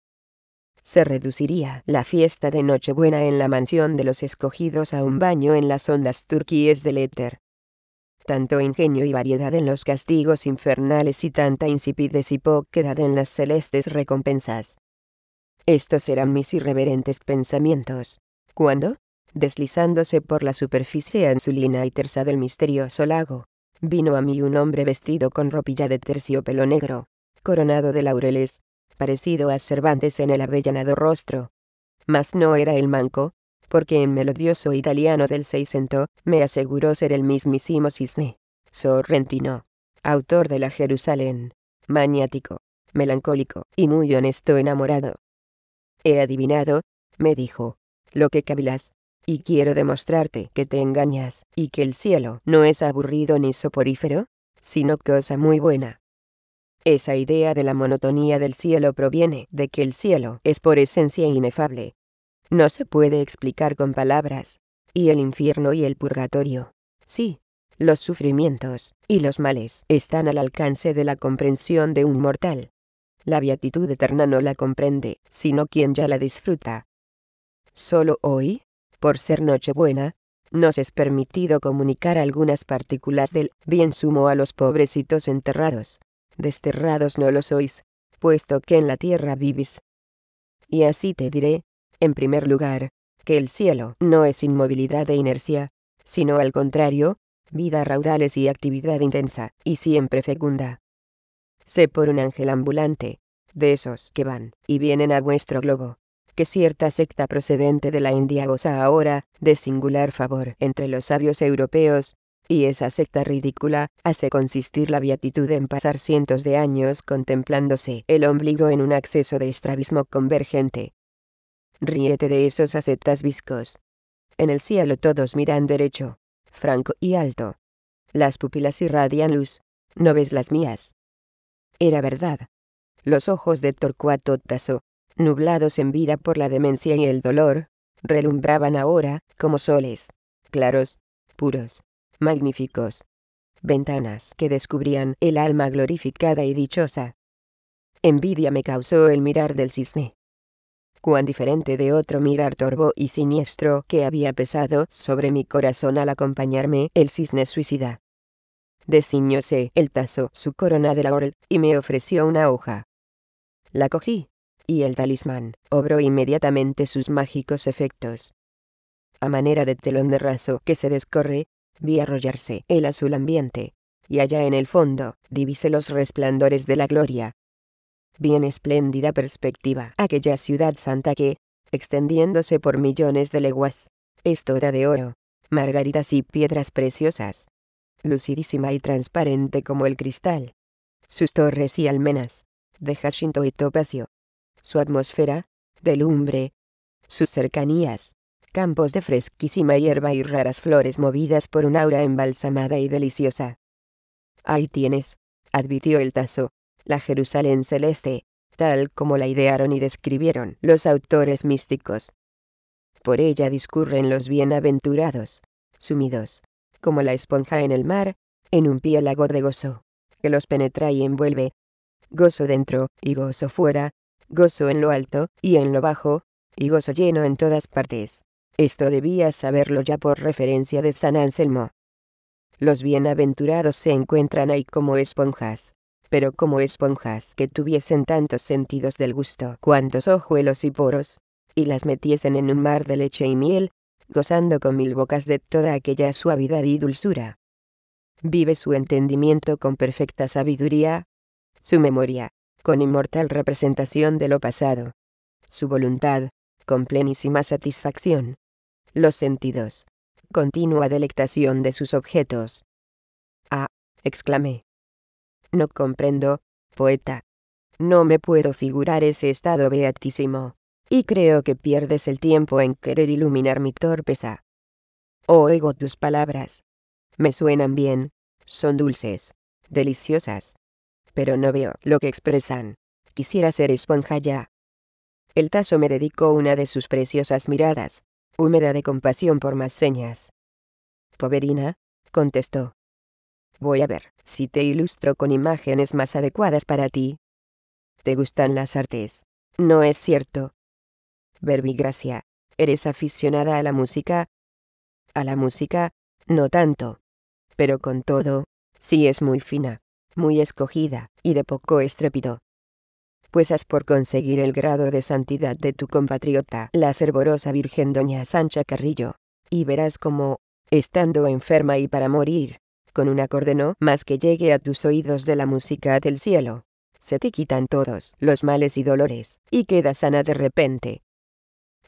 Se reduciría la fiesta de Nochebuena en la mansión de los escogidos a un baño en las ondas turquíes del éter. Tanto ingenio y variedad en los castigos infernales y tanta insipidez y poquedad en las celestes recompensas. Estos eran mis irreverentes pensamientos. ¿Cuándo? deslizándose por la superficie insulina y tersa del misterioso lago. Vino a mí un hombre vestido con ropilla de terciopelo negro, coronado de laureles, parecido a Cervantes en el avellanado rostro. Mas no era el manco, porque en melodioso italiano del Seicento, me aseguró ser el mismísimo cisne. Sorrentino, autor de la Jerusalén, maniático, melancólico y muy honesto enamorado. He adivinado, me dijo, lo que cavilas, y quiero demostrarte que te engañas y que el cielo no es aburrido ni soporífero, sino cosa muy buena. Esa idea de la monotonía del cielo proviene de que el cielo es por esencia inefable. No se puede explicar con palabras, y el infierno y el purgatorio. Sí, los sufrimientos y los males están al alcance de la comprensión de un mortal. La beatitud eterna no la comprende, sino quien ya la disfruta. Solo hoy, por ser Nochebuena, nos es permitido comunicar algunas partículas del bien sumo a los pobrecitos enterrados. Desterrados no lo sois, puesto que en la tierra vivís. Y así te diré, en primer lugar, que el cielo no es inmovilidad e inercia, sino al contrario, vida raudales y actividad intensa, y siempre fecunda. Sé por un ángel ambulante, de esos que van y vienen a vuestro globo, que cierta secta procedente de la India goza ahora de singular favor entre los sabios europeos, y esa secta ridícula hace consistir la beatitud en pasar cientos de años contemplándose el ombligo en un acceso de estrabismo convergente. Ríete de esos aceptas viscos. En el cielo todos miran derecho, franco y alto. Las pupilas irradian luz, ¿no ves las mías? Era verdad. Los ojos de Torcuato Tasso, nublados en vida por la demencia y el dolor, relumbraban ahora, como soles, claros, puros, magníficos. Ventanas que descubrían el alma glorificada y dichosa. Envidia me causó el mirar del cisne. Cuán diferente de otro mirar torvo y siniestro que había pesado sobre mi corazón al acompañarme el cisne suicida. Desciñóse el tazo su corona de laurel y me ofreció una hoja. La cogí, y el talismán, obró inmediatamente sus mágicos efectos. A manera de telón de raso que se descorre, vi arrollarse el azul ambiente, y allá en el fondo, divise los resplandores de la gloria. Bien espléndida perspectiva aquella ciudad santa que, extendiéndose por millones de leguas, es toda de oro, margaritas y piedras preciosas, lucidísima y transparente como el cristal. Sus torres y almenas, de jacinto y topacio, su atmósfera, de lumbre, sus cercanías, campos de fresquísima hierba y raras flores movidas por un aura embalsamada y deliciosa. Ahí tienes, advirtió el tazo, la Jerusalén celeste, tal como la idearon y describieron los autores místicos. Por ella discurren los bienaventurados, sumidos, como la esponja en el mar, en un piélago de gozo, que los penetra y envuelve. Gozo dentro y gozo fuera, gozo en lo alto, y en lo bajo, y gozo lleno en todas partes. Esto debía saberlo ya por referencia de San Anselmo. Los bienaventurados se encuentran ahí como esponjas, pero como esponjas que tuviesen tantos sentidos del gusto cuantos ojuelos y poros, y las metiesen en un mar de leche y miel, gozando con mil bocas de toda aquella suavidad y dulzura. Vive su entendimiento con perfecta sabiduría, su memoria, con inmortal representación de lo pasado, su voluntad, con plenísima satisfacción, los sentidos, continua delectación de sus objetos. Ah, exclamé. No comprendo, poeta. No me puedo figurar ese estado beatísimo, y creo que pierdes el tiempo en querer iluminar mi torpeza. Oigo tus palabras. Me suenan bien, son dulces, deliciosas pero no veo lo que expresan. Quisiera ser esponja ya. El tazo me dedicó una de sus preciosas miradas, húmeda de compasión por más señas. Poverina, contestó. Voy a ver si te ilustro con imágenes más adecuadas para ti. ¿Te gustan las artes? ¿No es cierto? Verbigracia, ¿eres aficionada a la música? A la música, no tanto. Pero con todo, sí es muy fina muy escogida, y de poco estrépito. Pues has por conseguir el grado de santidad de tu compatriota, la fervorosa Virgen Doña Sancha Carrillo, y verás cómo, estando enferma y para morir, con un acorde no más que llegue a tus oídos de la música del cielo, se te quitan todos los males y dolores, y quedas sana de repente.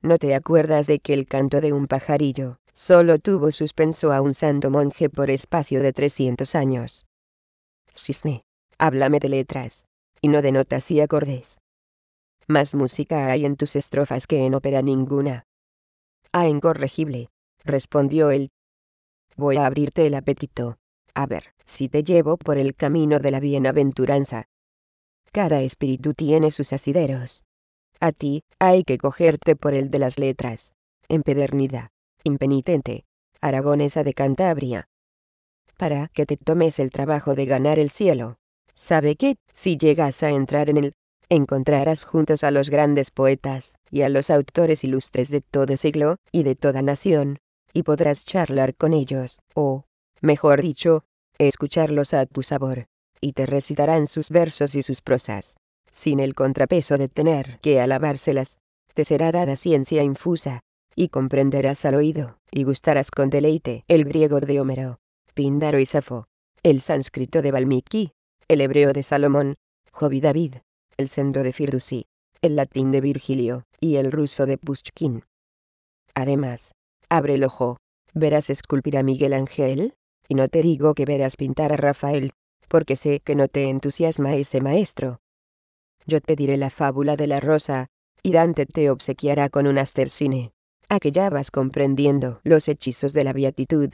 ¿No te acuerdas de que el canto de un pajarillo, solo tuvo suspenso a un santo monje por espacio de 300 años? cisne, háblame de letras, y no de notas y acordes. Más música hay en tus estrofas que en ópera ninguna. Ah, incorregible, respondió él. Voy a abrirte el apetito. A ver, si te llevo por el camino de la bienaventuranza. Cada espíritu tiene sus asideros. A ti, hay que cogerte por el de las letras. Empedernida, impenitente, aragonesa de Cantabria, para que te tomes el trabajo de ganar el cielo. Sabe que, si llegas a entrar en él, encontrarás juntos a los grandes poetas, y a los autores ilustres de todo siglo, y de toda nación, y podrás charlar con ellos, o, mejor dicho, escucharlos a tu sabor, y te recitarán sus versos y sus prosas, sin el contrapeso de tener que alabárselas, te será dada ciencia infusa, y comprenderás al oído, y gustarás con deleite el griego de Homero, Píndaro y Safo, el sánscrito de Valmiki, el hebreo de Salomón, Jovi David, el sendo de Firdusi, el latín de Virgilio y el ruso de Pushkin. Además, abre el ojo, verás esculpir a Miguel Ángel, y no te digo que verás pintar a Rafael, porque sé que no te entusiasma ese maestro. Yo te diré la fábula de la rosa, y Dante te obsequiará con un astercine. A que ya vas comprendiendo los hechizos de la beatitud,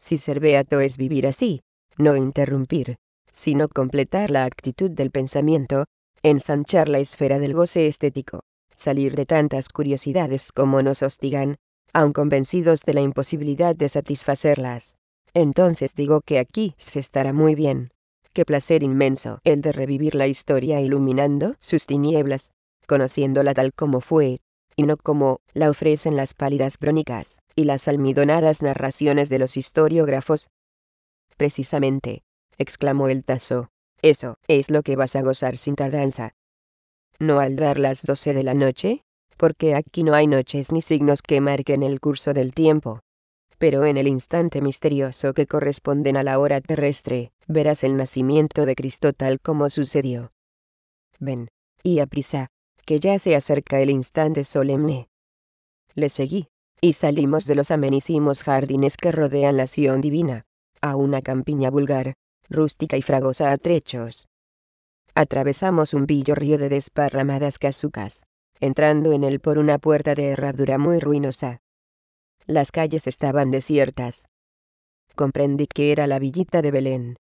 si beato es vivir así, no interrumpir, sino completar la actitud del pensamiento, ensanchar la esfera del goce estético, salir de tantas curiosidades como nos hostigan, aun convencidos de la imposibilidad de satisfacerlas. Entonces digo que aquí se estará muy bien. Qué placer inmenso el de revivir la historia iluminando sus tinieblas, conociéndola tal como fue, sino como la ofrecen las pálidas crónicas y las almidonadas narraciones de los historiógrafos. Precisamente, exclamó el Tazo, eso es lo que vas a gozar sin tardanza. No al dar las doce de la noche, porque aquí no hay noches ni signos que marquen el curso del tiempo. Pero en el instante misterioso que corresponden a la hora terrestre, verás el nacimiento de Cristo tal como sucedió. Ven, y aprisa, que ya se acerca el instante solemne. Le seguí, y salimos de los amenísimos jardines que rodean la Sion divina, a una campiña vulgar, rústica y fragosa a trechos. Atravesamos un billo río de desparramadas casucas, entrando en él por una puerta de herradura muy ruinosa. Las calles estaban desiertas. Comprendí que era la villita de Belén.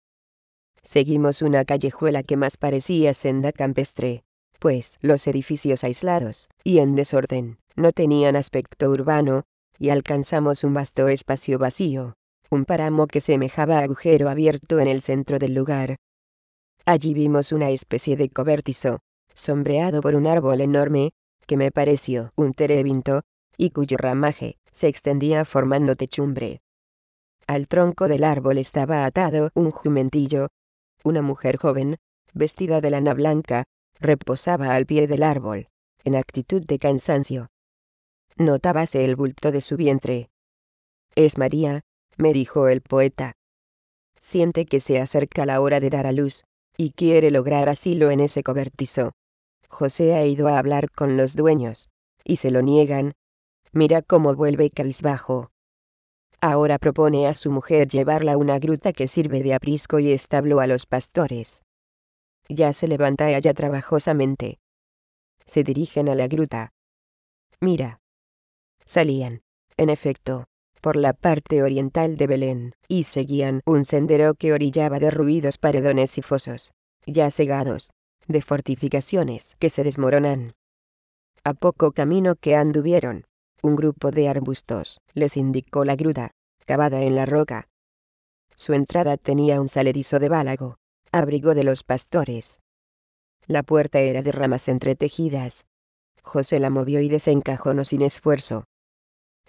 Seguimos una callejuela que más parecía senda campestre, pues los edificios aislados, y en desorden, no tenían aspecto urbano, y alcanzamos un vasto espacio vacío, un páramo que semejaba agujero abierto en el centro del lugar. Allí vimos una especie de cobertizo, sombreado por un árbol enorme, que me pareció un terebinto, y cuyo ramaje se extendía formando techumbre. Al tronco del árbol estaba atado un jumentillo, una mujer joven, vestida de lana blanca, reposaba al pie del árbol, en actitud de cansancio. Notábase el bulto de su vientre. Es María, me dijo el poeta. Siente que se acerca la hora de dar a luz, y quiere lograr asilo en ese cobertizo. José ha ido a hablar con los dueños, y se lo niegan. Mira cómo vuelve cabizbajo. Ahora propone a su mujer llevarla a una gruta que sirve de aprisco y establo a los pastores. Ya se levanta allá trabajosamente. Se dirigen a la gruta. Mira. Salían, en efecto, por la parte oriental de Belén, y seguían un sendero que orillaba de ruidos paredones y fosos, ya cegados, de fortificaciones que se desmoronan. A poco camino que anduvieron, un grupo de arbustos les indicó la gruta, cavada en la roca. Su entrada tenía un saledizo de bálago, abrigo de los pastores. La puerta era de ramas entretejidas. José la movió y desencajó no sin esfuerzo.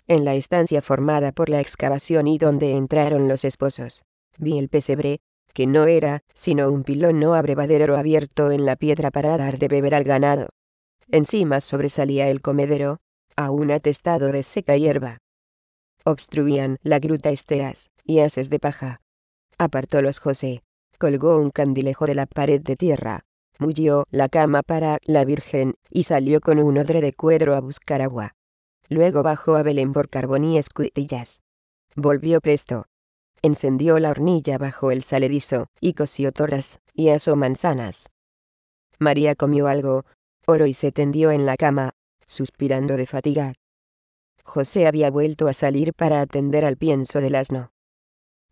En la estancia formada por la excavación y donde entraron los esposos, vi el pesebre, que no era, sino un pilón no abrevadero abierto en la piedra para dar de beber al ganado. Encima sobresalía el comedero, aún atestado de seca hierba. Obstruían la gruta esteras y haces de paja. los José, colgó un candilejo de la pared de tierra, mulló la cama para la Virgen, y salió con un odre de cuero a buscar agua. Luego bajó a Belén por carbón y escutillas. Volvió presto. Encendió la hornilla bajo el saledizo, y cosió torras, y asó manzanas. María comió algo, oro y se tendió en la cama, suspirando de fatiga. José había vuelto a salir para atender al pienso del asno.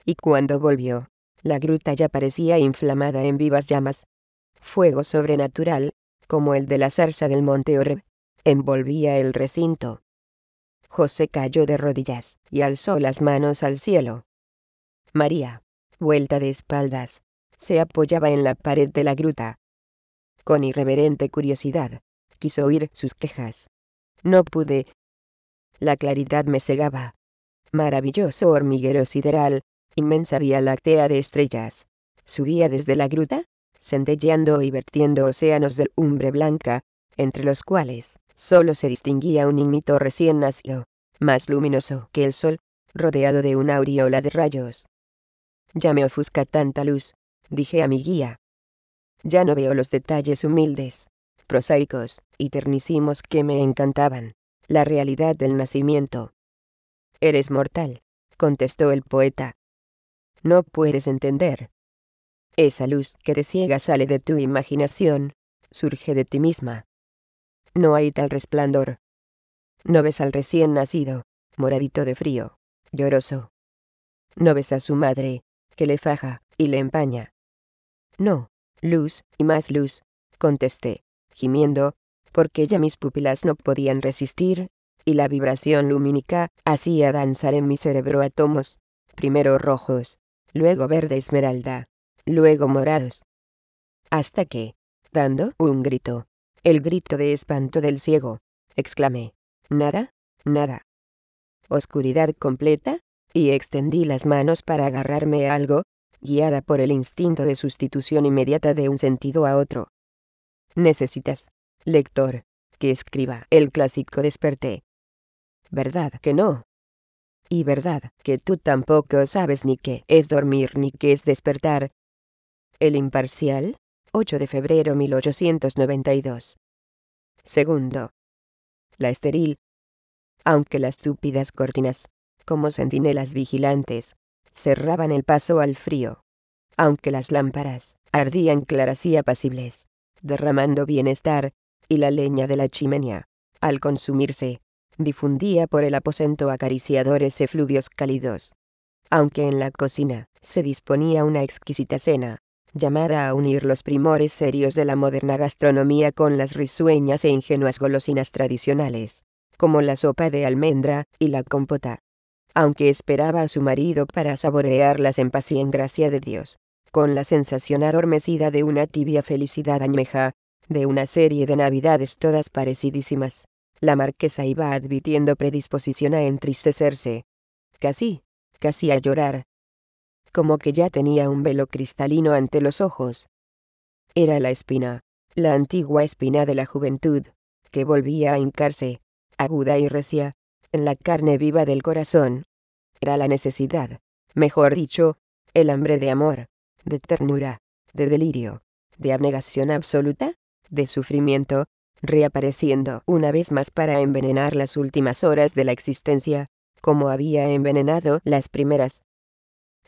Y cuando volvió, la gruta ya parecía inflamada en vivas llamas. Fuego sobrenatural, como el de la zarza del monte Oreb, envolvía el recinto. José cayó de rodillas y alzó las manos al cielo. María, vuelta de espaldas, se apoyaba en la pared de la gruta. Con irreverente curiosidad, quiso oír sus quejas. No pude. La claridad me cegaba. Maravilloso hormiguero sideral, inmensa vía láctea de estrellas. Subía desde la gruta, centelleando y vertiendo océanos de umbre blanca, entre los cuales solo se distinguía un ignito recién nacido, más luminoso que el sol, rodeado de una aureola de rayos. Ya me ofusca tanta luz, dije a mi guía. Ya no veo los detalles humildes, prosaicos y ternicimos que me encantaban, la realidad del nacimiento. Eres mortal, contestó el poeta no puedes entender. Esa luz que te ciega sale de tu imaginación, surge de ti misma. No hay tal resplandor. No ves al recién nacido, moradito de frío, lloroso. No ves a su madre, que le faja y le empaña. No, luz, y más luz, contesté, gimiendo, porque ya mis pupilas no podían resistir, y la vibración lumínica hacía danzar en mi cerebro átomos, primero rojos, luego verde esmeralda, luego morados. Hasta que, dando un grito, el grito de espanto del ciego, exclamé, nada, nada. Oscuridad completa, y extendí las manos para agarrarme a algo, guiada por el instinto de sustitución inmediata de un sentido a otro. Necesitas, lector, que escriba el clásico desperté. ¿Verdad que no? Y verdad, que tú tampoco sabes ni qué es dormir ni qué es despertar. El imparcial, 8 de febrero 1892. Segundo. La estéril. Aunque las túpidas cortinas, como centinelas vigilantes, cerraban el paso al frío. Aunque las lámparas ardían claras y apacibles, derramando bienestar, y la leña de la chimenea, al consumirse, difundía por el aposento acariciadores efluvios cálidos. Aunque en la cocina se disponía una exquisita cena, llamada a unir los primores serios de la moderna gastronomía con las risueñas e ingenuas golosinas tradicionales, como la sopa de almendra y la compota. Aunque esperaba a su marido para saborearlas en paz y en gracia de Dios, con la sensación adormecida de una tibia felicidad añeja, de una serie de navidades todas parecidísimas, la marquesa iba advirtiendo predisposición a entristecerse. Casi, casi a llorar. Como que ya tenía un velo cristalino ante los ojos. Era la espina, la antigua espina de la juventud, que volvía a hincarse, aguda y recia, en la carne viva del corazón. Era la necesidad, mejor dicho, el hambre de amor, de ternura, de delirio, de abnegación absoluta, de sufrimiento, reapareciendo una vez más para envenenar las últimas horas de la existencia, como había envenenado las primeras.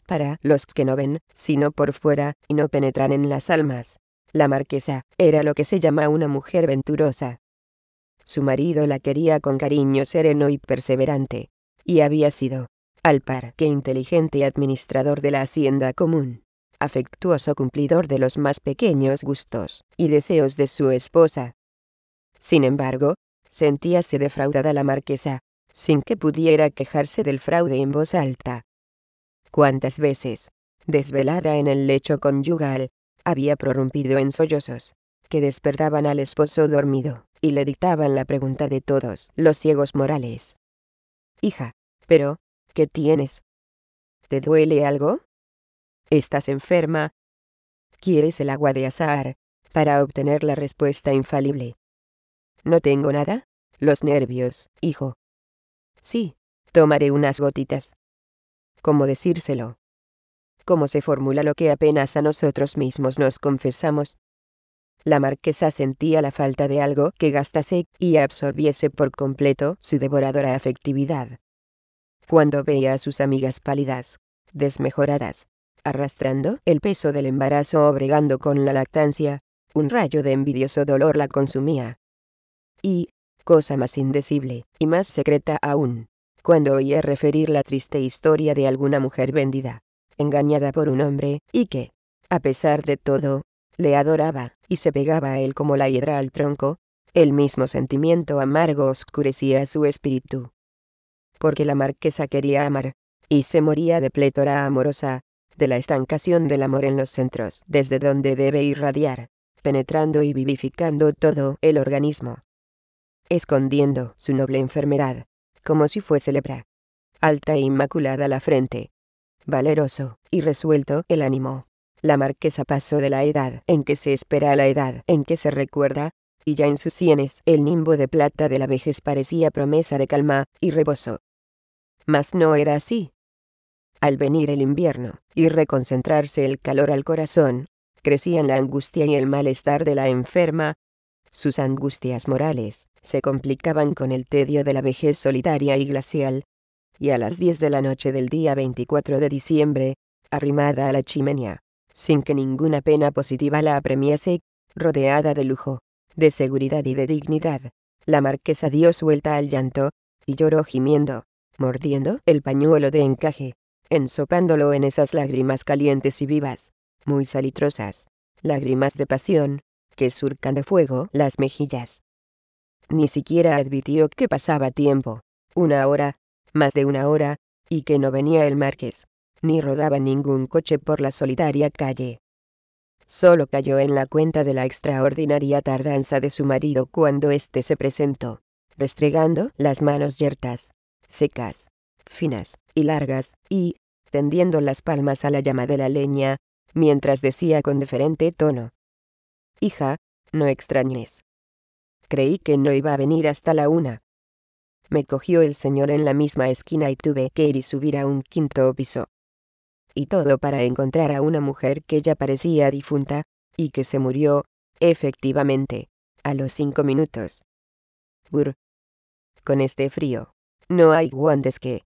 Para los que no ven, sino por fuera, y no penetran en las almas, la marquesa era lo que se llama una mujer venturosa. Su marido la quería con cariño sereno y perseverante, y había sido, al par que inteligente administrador de la hacienda común, afectuoso cumplidor de los más pequeños gustos y deseos de su esposa, sin embargo, sentíase defraudada la marquesa, sin que pudiera quejarse del fraude en voz alta. Cuántas veces, desvelada en el lecho conyugal, había prorrumpido en sollozos, que despertaban al esposo dormido, y le dictaban la pregunta de todos los ciegos morales. Hija, pero, ¿qué tienes? ¿Te duele algo? ¿Estás enferma? ¿Quieres el agua de azahar? Para obtener la respuesta infalible, no tengo nada. Los nervios, hijo. Sí, tomaré unas gotitas. ¿Cómo decírselo? ¿Cómo se formula lo que apenas a nosotros mismos nos confesamos? La marquesa sentía la falta de algo que gastase y absorbiese por completo su devoradora afectividad. Cuando veía a sus amigas pálidas, desmejoradas, arrastrando el peso del embarazo o bregando con la lactancia, un rayo de envidioso dolor la consumía y, cosa más indecible, y más secreta aún, cuando oía referir la triste historia de alguna mujer vendida, engañada por un hombre, y que, a pesar de todo, le adoraba, y se pegaba a él como la hiedra al tronco, el mismo sentimiento amargo oscurecía su espíritu. Porque la marquesa quería amar, y se moría de plétora amorosa, de la estancación del amor en los centros, desde donde debe irradiar, penetrando y vivificando todo el organismo escondiendo su noble enfermedad, como si fuese lepra. Alta e inmaculada la frente. Valeroso y resuelto el ánimo. La marquesa pasó de la edad en que se espera a la edad en que se recuerda, y ya en sus sienes el nimbo de plata de la vejez parecía promesa de calma y reboso. Mas no era así. Al venir el invierno, y reconcentrarse el calor al corazón, crecían la angustia y el malestar de la enferma, sus angustias morales, se complicaban con el tedio de la vejez solitaria y glacial. Y a las diez de la noche del día 24 de diciembre, arrimada a la chimenea, sin que ninguna pena positiva la apremiese, rodeada de lujo, de seguridad y de dignidad, la marquesa dio suelta al llanto, y lloró gimiendo, mordiendo el pañuelo de encaje, ensopándolo en esas lágrimas calientes y vivas, muy salitrosas, lágrimas de pasión, que surcan de fuego las mejillas. Ni siquiera advirtió que pasaba tiempo, una hora, más de una hora, y que no venía el marqués, ni rodaba ningún coche por la solitaria calle. Solo cayó en la cuenta de la extraordinaria tardanza de su marido cuando éste se presentó, restregando las manos yertas, secas, finas y largas, y, tendiendo las palmas a la llama de la leña, mientras decía con diferente tono, Hija, no extrañes. Creí que no iba a venir hasta la una. Me cogió el señor en la misma esquina y tuve que ir y subir a un quinto piso. Y todo para encontrar a una mujer que ya parecía difunta, y que se murió, efectivamente, a los cinco minutos. Burr. Con este frío. No hay guantes que.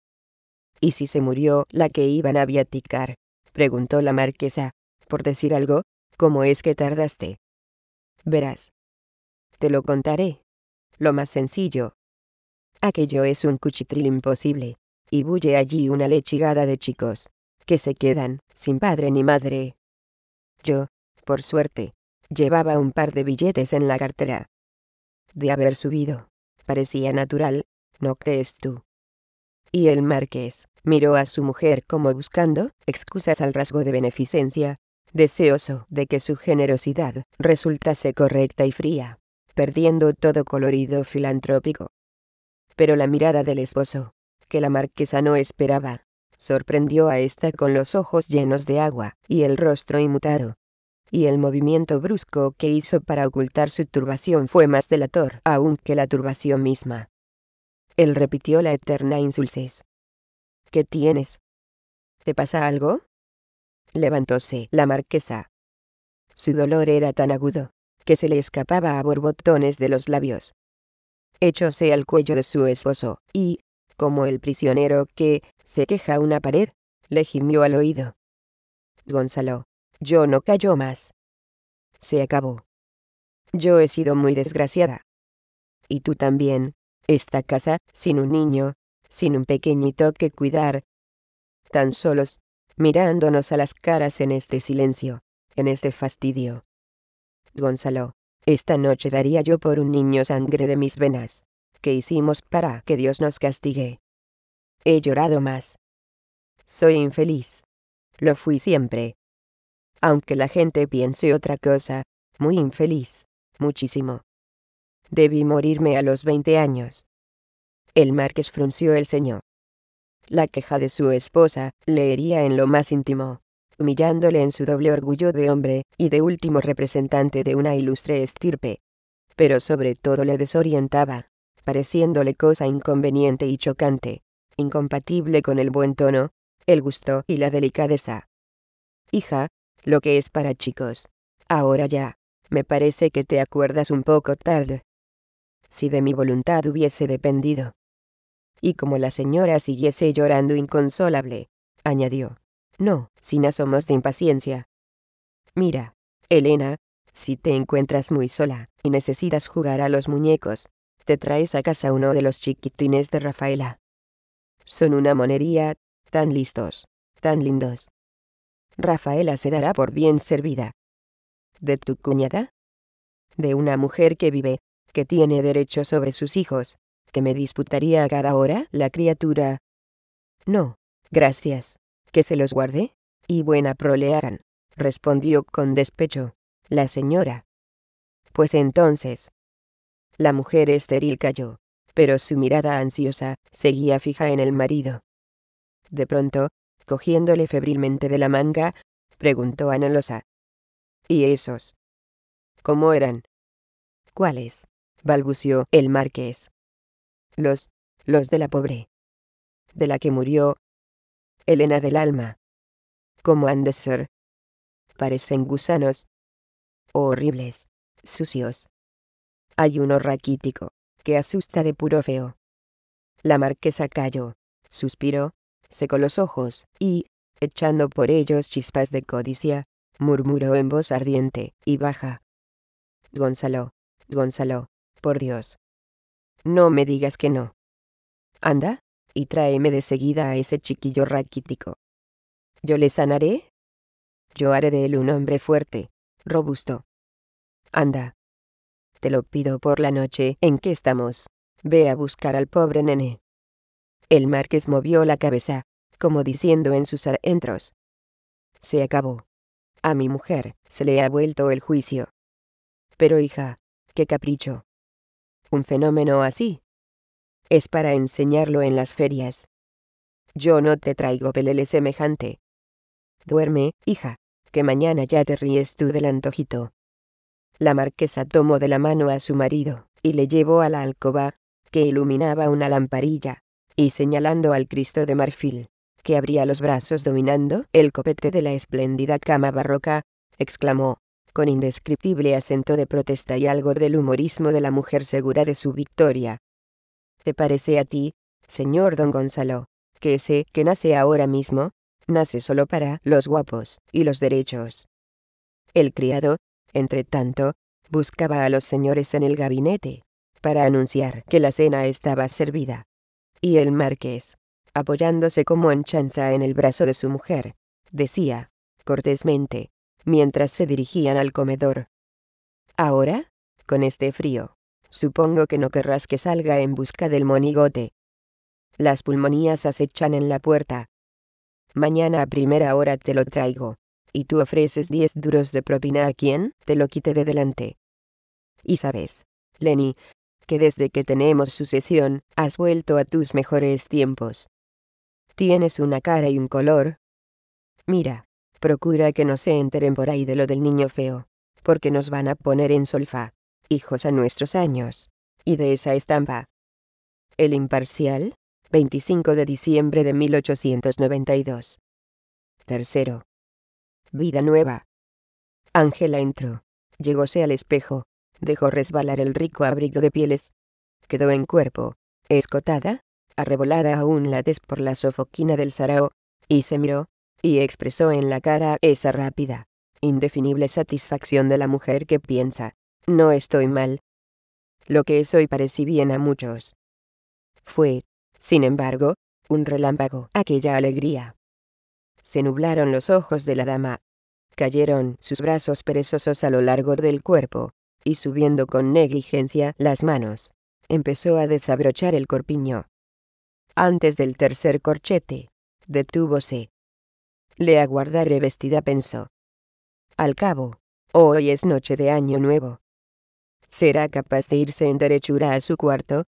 ¿Y si se murió la que iban a viaticar? preguntó la marquesa, por decir algo, ¿cómo es que tardaste? Verás, te lo contaré. Lo más sencillo. Aquello es un cuchitril imposible, y bulle allí una lechigada de chicos, que se quedan, sin padre ni madre. Yo, por suerte, llevaba un par de billetes en la cartera. De haber subido, parecía natural, ¿no crees tú? Y el marqués miró a su mujer como buscando excusas al rasgo de beneficencia, deseoso de que su generosidad resultase correcta y fría, perdiendo todo colorido filantrópico. Pero la mirada del esposo, que la marquesa no esperaba, sorprendió a ésta con los ojos llenos de agua y el rostro inmutado. Y el movimiento brusco que hizo para ocultar su turbación fue más delator aún que la turbación misma. Él repitió la eterna insulces. ¿Qué tienes? ¿Te pasa algo? levantóse la marquesa. Su dolor era tan agudo, que se le escapaba a borbotones de los labios. Echóse al cuello de su esposo, y, como el prisionero que se queja una pared, le gimió al oído. Gonzalo, yo no callo más. Se acabó. Yo he sido muy desgraciada. Y tú también, esta casa, sin un niño, sin un pequeñito que cuidar. Tan solos, mirándonos a las caras en este silencio, en este fastidio. Gonzalo, esta noche daría yo por un niño sangre de mis venas, que hicimos para que Dios nos castigue. He llorado más. Soy infeliz. Lo fui siempre. Aunque la gente piense otra cosa, muy infeliz, muchísimo. Debí morirme a los veinte años. El marqués frunció el ceño la queja de su esposa, le hería en lo más íntimo, humillándole en su doble orgullo de hombre, y de último representante de una ilustre estirpe. Pero sobre todo le desorientaba, pareciéndole cosa inconveniente y chocante, incompatible con el buen tono, el gusto y la delicadeza. Hija, lo que es para chicos. Ahora ya, me parece que te acuerdas un poco tarde. Si de mi voluntad hubiese dependido, y como la señora siguiese llorando inconsolable, añadió, No, sin asomos de impaciencia. Mira, Elena, si te encuentras muy sola y necesitas jugar a los muñecos, te traes a casa uno de los chiquitines de Rafaela. Son una monería, tan listos, tan lindos. Rafaela se dará por bien servida. ¿De tu cuñada? De una mujer que vive, que tiene derecho sobre sus hijos, que me disputaría a cada hora la criatura. No, gracias, que se los guarde, y buena prolearan, respondió con despecho, la señora. Pues entonces. La mujer estéril cayó, pero su mirada ansiosa seguía fija en el marido. De pronto, cogiéndole febrilmente de la manga, preguntó a Nalosa. ¿Y esos? ¿Cómo eran? ¿Cuáles? balbució el marqués los, los de la pobre, de la que murió Elena del alma, como han de ser, parecen gusanos, horribles, sucios. Hay uno raquítico, que asusta de puro feo. La marquesa calló, suspiró, secó los ojos, y, echando por ellos chispas de codicia, murmuró en voz ardiente y baja. Gonzalo, Gonzalo, por Dios, no me digas que no. Anda, y tráeme de seguida a ese chiquillo raquítico. Yo le sanaré. Yo haré de él un hombre fuerte, robusto. Anda. Te lo pido por la noche en qué estamos. Ve a buscar al pobre nene. El marqués movió la cabeza, como diciendo en sus adentros. Se acabó. A mi mujer se le ha vuelto el juicio. Pero hija, qué capricho un fenómeno así. Es para enseñarlo en las ferias. Yo no te traigo pelele semejante. Duerme, hija, que mañana ya te ríes tú del antojito. La marquesa tomó de la mano a su marido, y le llevó a la alcoba, que iluminaba una lamparilla, y señalando al Cristo de marfil, que abría los brazos dominando el copete de la espléndida cama barroca, exclamó, con indescriptible acento de protesta y algo del humorismo de la mujer segura de su victoria. ¿Te parece a ti, señor don Gonzalo, que ese que nace ahora mismo, nace solo para los guapos y los derechos? El criado, entre tanto, buscaba a los señores en el gabinete, para anunciar que la cena estaba servida. Y el marqués, apoyándose como enchanza en el brazo de su mujer, decía, cortésmente, mientras se dirigían al comedor. Ahora, con este frío, supongo que no querrás que salga en busca del monigote. Las pulmonías acechan en la puerta. Mañana a primera hora te lo traigo, y tú ofreces diez duros de propina a quien te lo quite de delante. Y sabes, Lenny, que desde que tenemos sucesión, has vuelto a tus mejores tiempos. Tienes una cara y un color. Mira, Procura que no se enteren por ahí de lo del niño feo, porque nos van a poner en solfa, hijos a nuestros años, y de esa estampa. El imparcial, 25 de diciembre de 1892. Tercero. Vida nueva. Ángela entró, llegóse al espejo, dejó resbalar el rico abrigo de pieles. Quedó en cuerpo, escotada, arrebolada aún la des por la sofoquina del sarao, y se miró, y expresó en la cara esa rápida, indefinible satisfacción de la mujer que piensa, no estoy mal. Lo que hoy parecí bien a muchos. Fue, sin embargo, un relámpago aquella alegría. Se nublaron los ojos de la dama. Cayeron sus brazos perezosos a lo largo del cuerpo, y subiendo con negligencia las manos, empezó a desabrochar el corpiño. Antes del tercer corchete, detúvose, le aguarda revestida pensó. Al cabo, hoy es noche de año nuevo. ¿Será capaz de irse en derechura a su cuarto?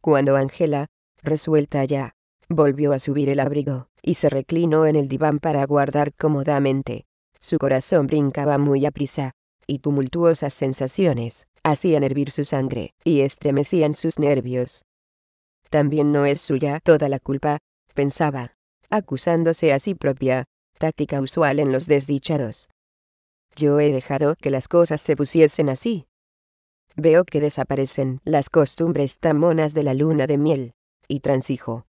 Cuando Ángela, resuelta ya, volvió a subir el abrigo, y se reclinó en el diván para guardar cómodamente. Su corazón brincaba muy aprisa, y tumultuosas sensaciones, hacían hervir su sangre, y estremecían sus nervios. También no es suya toda la culpa, pensaba, acusándose a sí propia, táctica usual en los desdichados. Yo he dejado que las cosas se pusiesen así. Veo que desaparecen las costumbres tan monas de la luna de miel, y transijo.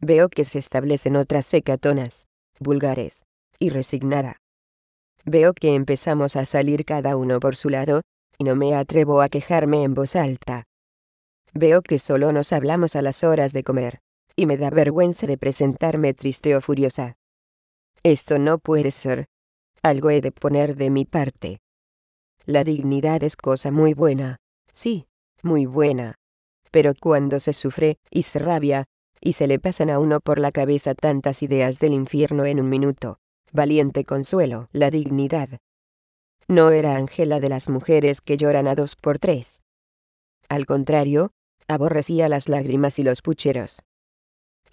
Veo que se establecen otras secatonas, vulgares, y resignada. Veo que empezamos a salir cada uno por su lado, y no me atrevo a quejarme en voz alta. Veo que solo nos hablamos a las horas de comer, y me da vergüenza de presentarme triste o furiosa. Esto no puede ser. Algo he de poner de mi parte. La dignidad es cosa muy buena, sí, muy buena. Pero cuando se sufre, y se rabia, y se le pasan a uno por la cabeza tantas ideas del infierno en un minuto, valiente consuelo, la dignidad. No era Ángela de las mujeres que lloran a dos por tres. Al contrario, aborrecía las lágrimas y los pucheros.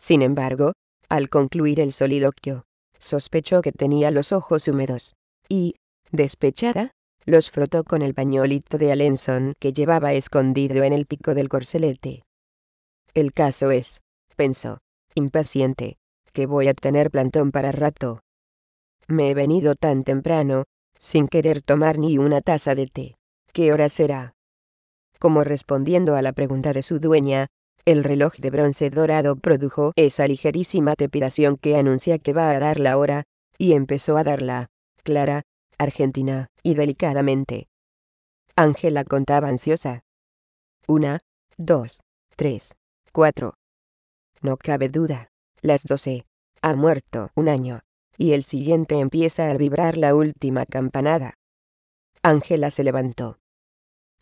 Sin embargo, al concluir el soliloquio, sospechó que tenía los ojos húmedos, y, despechada, los frotó con el pañolito de Alenson que llevaba escondido en el pico del corcelete. El caso es, pensó, impaciente, que voy a tener plantón para rato. Me he venido tan temprano, sin querer tomar ni una taza de té. ¿Qué hora será? Como respondiendo a la pregunta de su dueña, el reloj de bronce dorado produjo esa ligerísima tepidación que anuncia que va a dar la hora, y empezó a darla, clara, argentina, y delicadamente. Ángela contaba ansiosa. Una, dos, tres, cuatro. No cabe duda, las doce. Ha muerto un año, y el siguiente empieza a vibrar la última campanada. Ángela se levantó.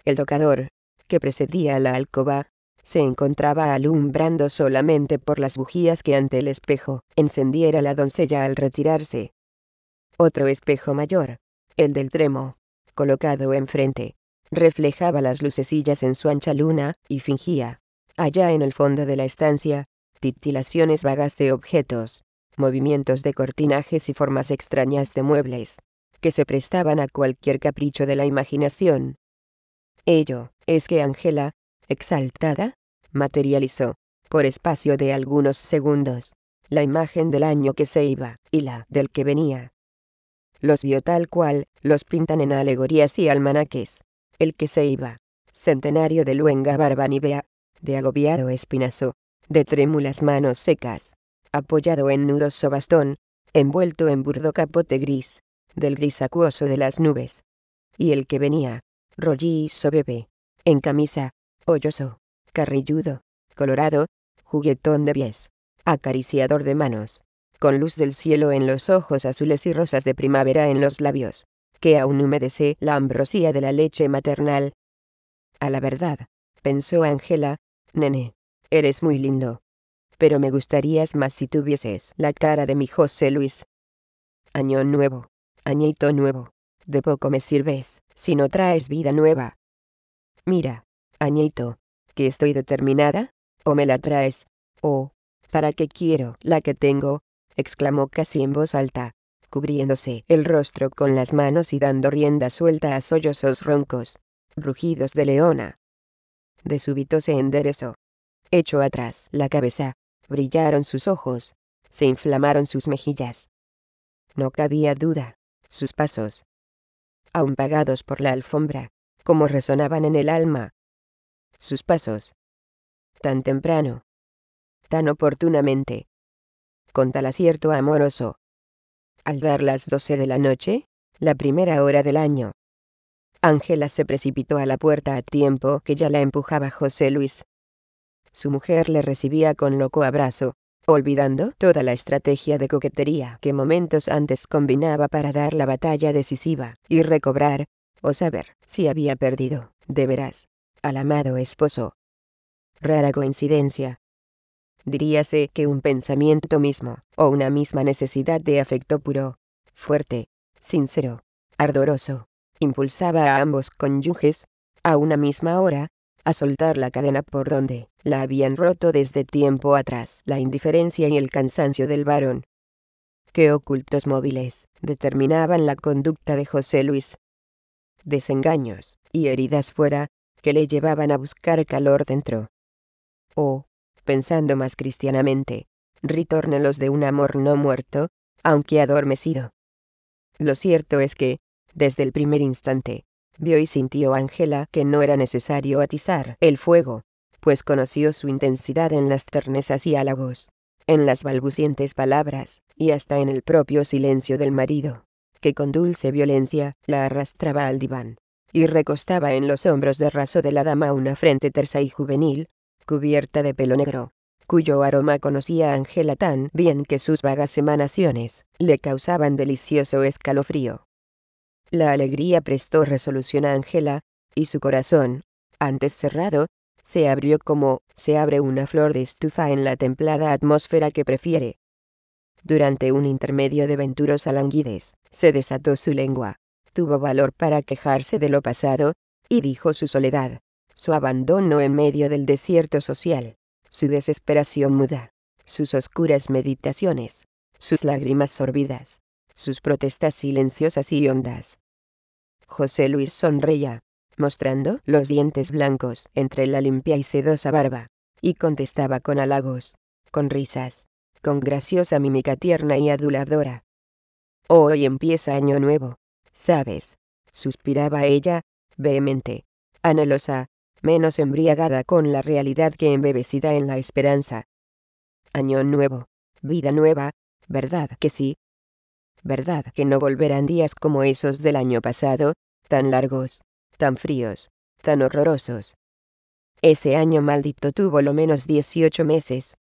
El tocador, que precedía a la alcoba, se encontraba alumbrando solamente por las bujías que ante el espejo encendiera la doncella al retirarse. Otro espejo mayor, el del tremo, colocado enfrente, reflejaba las lucecillas en su ancha luna, y fingía, allá en el fondo de la estancia, titilaciones vagas de objetos, movimientos de cortinajes y formas extrañas de muebles, que se prestaban a cualquier capricho de la imaginación. Ello, es que Ángela, exaltada, materializó, por espacio de algunos segundos, la imagen del año que se iba, y la del que venía. Los vio tal cual, los pintan en alegorías y almanaques. El que se iba. Centenario de luenga barba de agobiado espinazo, de trémulas manos secas, apoyado en nudos bastón, envuelto en burdo capote gris, del gris acuoso de las nubes. Y el que venía, rollizo bebé, en camisa, hoyoso, carrilludo, colorado, juguetón de pies, acariciador de manos, con luz del cielo en los ojos azules y rosas de primavera en los labios, que aún humedece la ambrosía de la leche maternal. A la verdad, pensó Ángela, nene, eres muy lindo. Pero me gustarías más si tuvieses la cara de mi José Luis. Año nuevo, añito nuevo, de poco me sirves si no traes vida nueva. Mira, añito, estoy determinada? ¿O me la traes? ¿O para qué quiero la que tengo? exclamó casi en voz alta, cubriéndose el rostro con las manos y dando rienda suelta a sollozos roncos, rugidos de leona. De súbito se enderezó. Echó atrás la cabeza, brillaron sus ojos, se inflamaron sus mejillas. No cabía duda, sus pasos, aun pagados por la alfombra, como resonaban en el alma, sus pasos, tan temprano, tan oportunamente, con tal acierto amoroso. Al dar las doce de la noche, la primera hora del año, Ángela se precipitó a la puerta a tiempo que ya la empujaba José Luis. Su mujer le recibía con loco abrazo, olvidando toda la estrategia de coquetería que momentos antes combinaba para dar la batalla decisiva y recobrar, o saber, si había perdido, de veras, al amado esposo. Rara coincidencia. Diríase que un pensamiento mismo, o una misma necesidad de afecto puro, fuerte, sincero, ardoroso, impulsaba a ambos cónyuges, a una misma hora, a soltar la cadena por donde la habían roto desde tiempo atrás la indiferencia y el cansancio del varón. Qué ocultos móviles determinaban la conducta de José Luis. Desengaños y heridas fuera que le llevaban a buscar calor dentro. O, pensando más cristianamente, ritórnelos de un amor no muerto, aunque adormecido. Lo cierto es que, desde el primer instante, vio y sintió Ángela que no era necesario atizar el fuego, pues conoció su intensidad en las ternezas y halagos, en las balbucientes palabras, y hasta en el propio silencio del marido, que con dulce violencia la arrastraba al diván y recostaba en los hombros de raso de la dama una frente tersa y juvenil, cubierta de pelo negro, cuyo aroma conocía a Angela tan bien que sus vagas emanaciones le causaban delicioso escalofrío. La alegría prestó resolución a Angela, y su corazón, antes cerrado, se abrió como se abre una flor de estufa en la templada atmósfera que prefiere. Durante un intermedio de venturosa languidez, se desató su lengua, tuvo valor para quejarse de lo pasado, y dijo su soledad, su abandono en medio del desierto social, su desesperación muda, sus oscuras meditaciones, sus lágrimas sorbidas, sus protestas silenciosas y hondas. José Luis sonreía, mostrando los dientes blancos entre la limpia y sedosa barba, y contestaba con halagos, con risas, con graciosa mímica tierna y aduladora. Hoy empieza año nuevo, ¿Sabes? suspiraba ella, vehemente, anhelosa, menos embriagada con la realidad que embebecida en la esperanza. Año nuevo, vida nueva, ¿verdad que sí? ¿Verdad que no volverán días como esos del año pasado, tan largos, tan fríos, tan horrorosos? Ese año maldito tuvo lo menos 18 meses.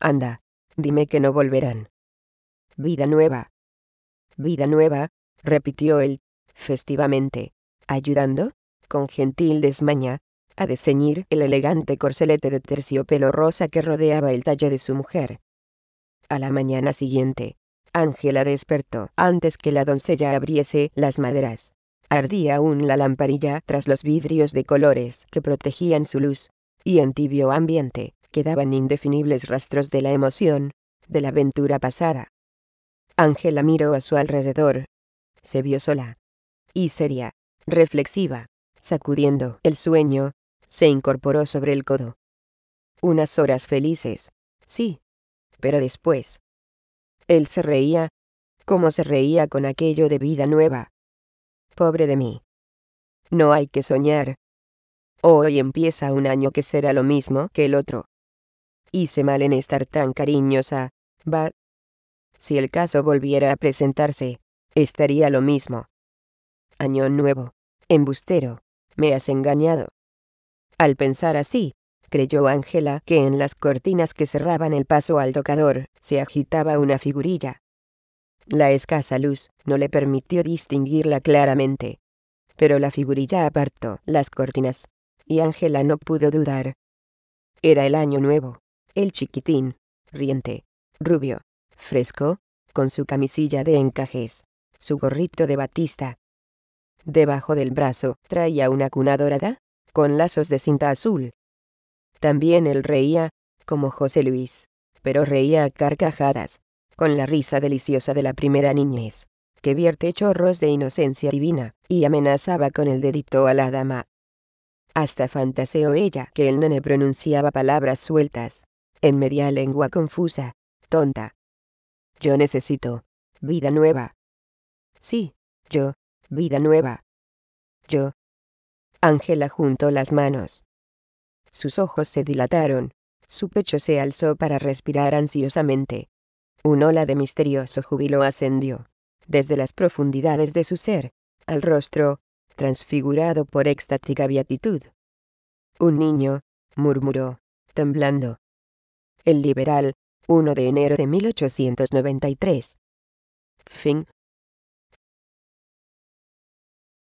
Anda, dime que no volverán. Vida nueva. Vida nueva, repitió él festivamente, ayudando, con gentil desmaña, a deseñir el elegante corcelete de terciopelo rosa que rodeaba el talle de su mujer. A la mañana siguiente, Ángela despertó antes que la doncella abriese las maderas. Ardía aún la lamparilla tras los vidrios de colores que protegían su luz, y en tibio ambiente quedaban indefinibles rastros de la emoción, de la aventura pasada. Ángela miró a su alrededor, vio sola. Y seria, reflexiva, sacudiendo el sueño, se incorporó sobre el codo. Unas horas felices, sí, pero después. Él se reía, como se reía con aquello de vida nueva. Pobre de mí. No hay que soñar. Hoy empieza un año que será lo mismo que el otro. Hice mal en estar tan cariñosa, va. Si el caso volviera a presentarse, estaría lo mismo. Año nuevo, embustero, me has engañado. Al pensar así, creyó Ángela que en las cortinas que cerraban el paso al tocador se agitaba una figurilla. La escasa luz no le permitió distinguirla claramente. Pero la figurilla apartó las cortinas, y Ángela no pudo dudar. Era el año nuevo, el chiquitín, riente, rubio, fresco, con su camisilla de encajes su gorrito de batista. Debajo del brazo traía una cuna dorada, con lazos de cinta azul. También él reía, como José Luis, pero reía a carcajadas, con la risa deliciosa de la primera niñez, que vierte chorros de inocencia divina, y amenazaba con el dedito a la dama. Hasta fantaseó ella que el nene pronunciaba palabras sueltas, en media lengua confusa, tonta. Yo necesito, vida nueva, Sí, yo, vida nueva. Yo. Ángela juntó las manos. Sus ojos se dilataron, su pecho se alzó para respirar ansiosamente. Un ola de misterioso júbilo ascendió, desde las profundidades de su ser, al rostro, transfigurado por extática beatitud. Un niño, murmuró, temblando. El liberal, 1 de enero de 1893. Fin.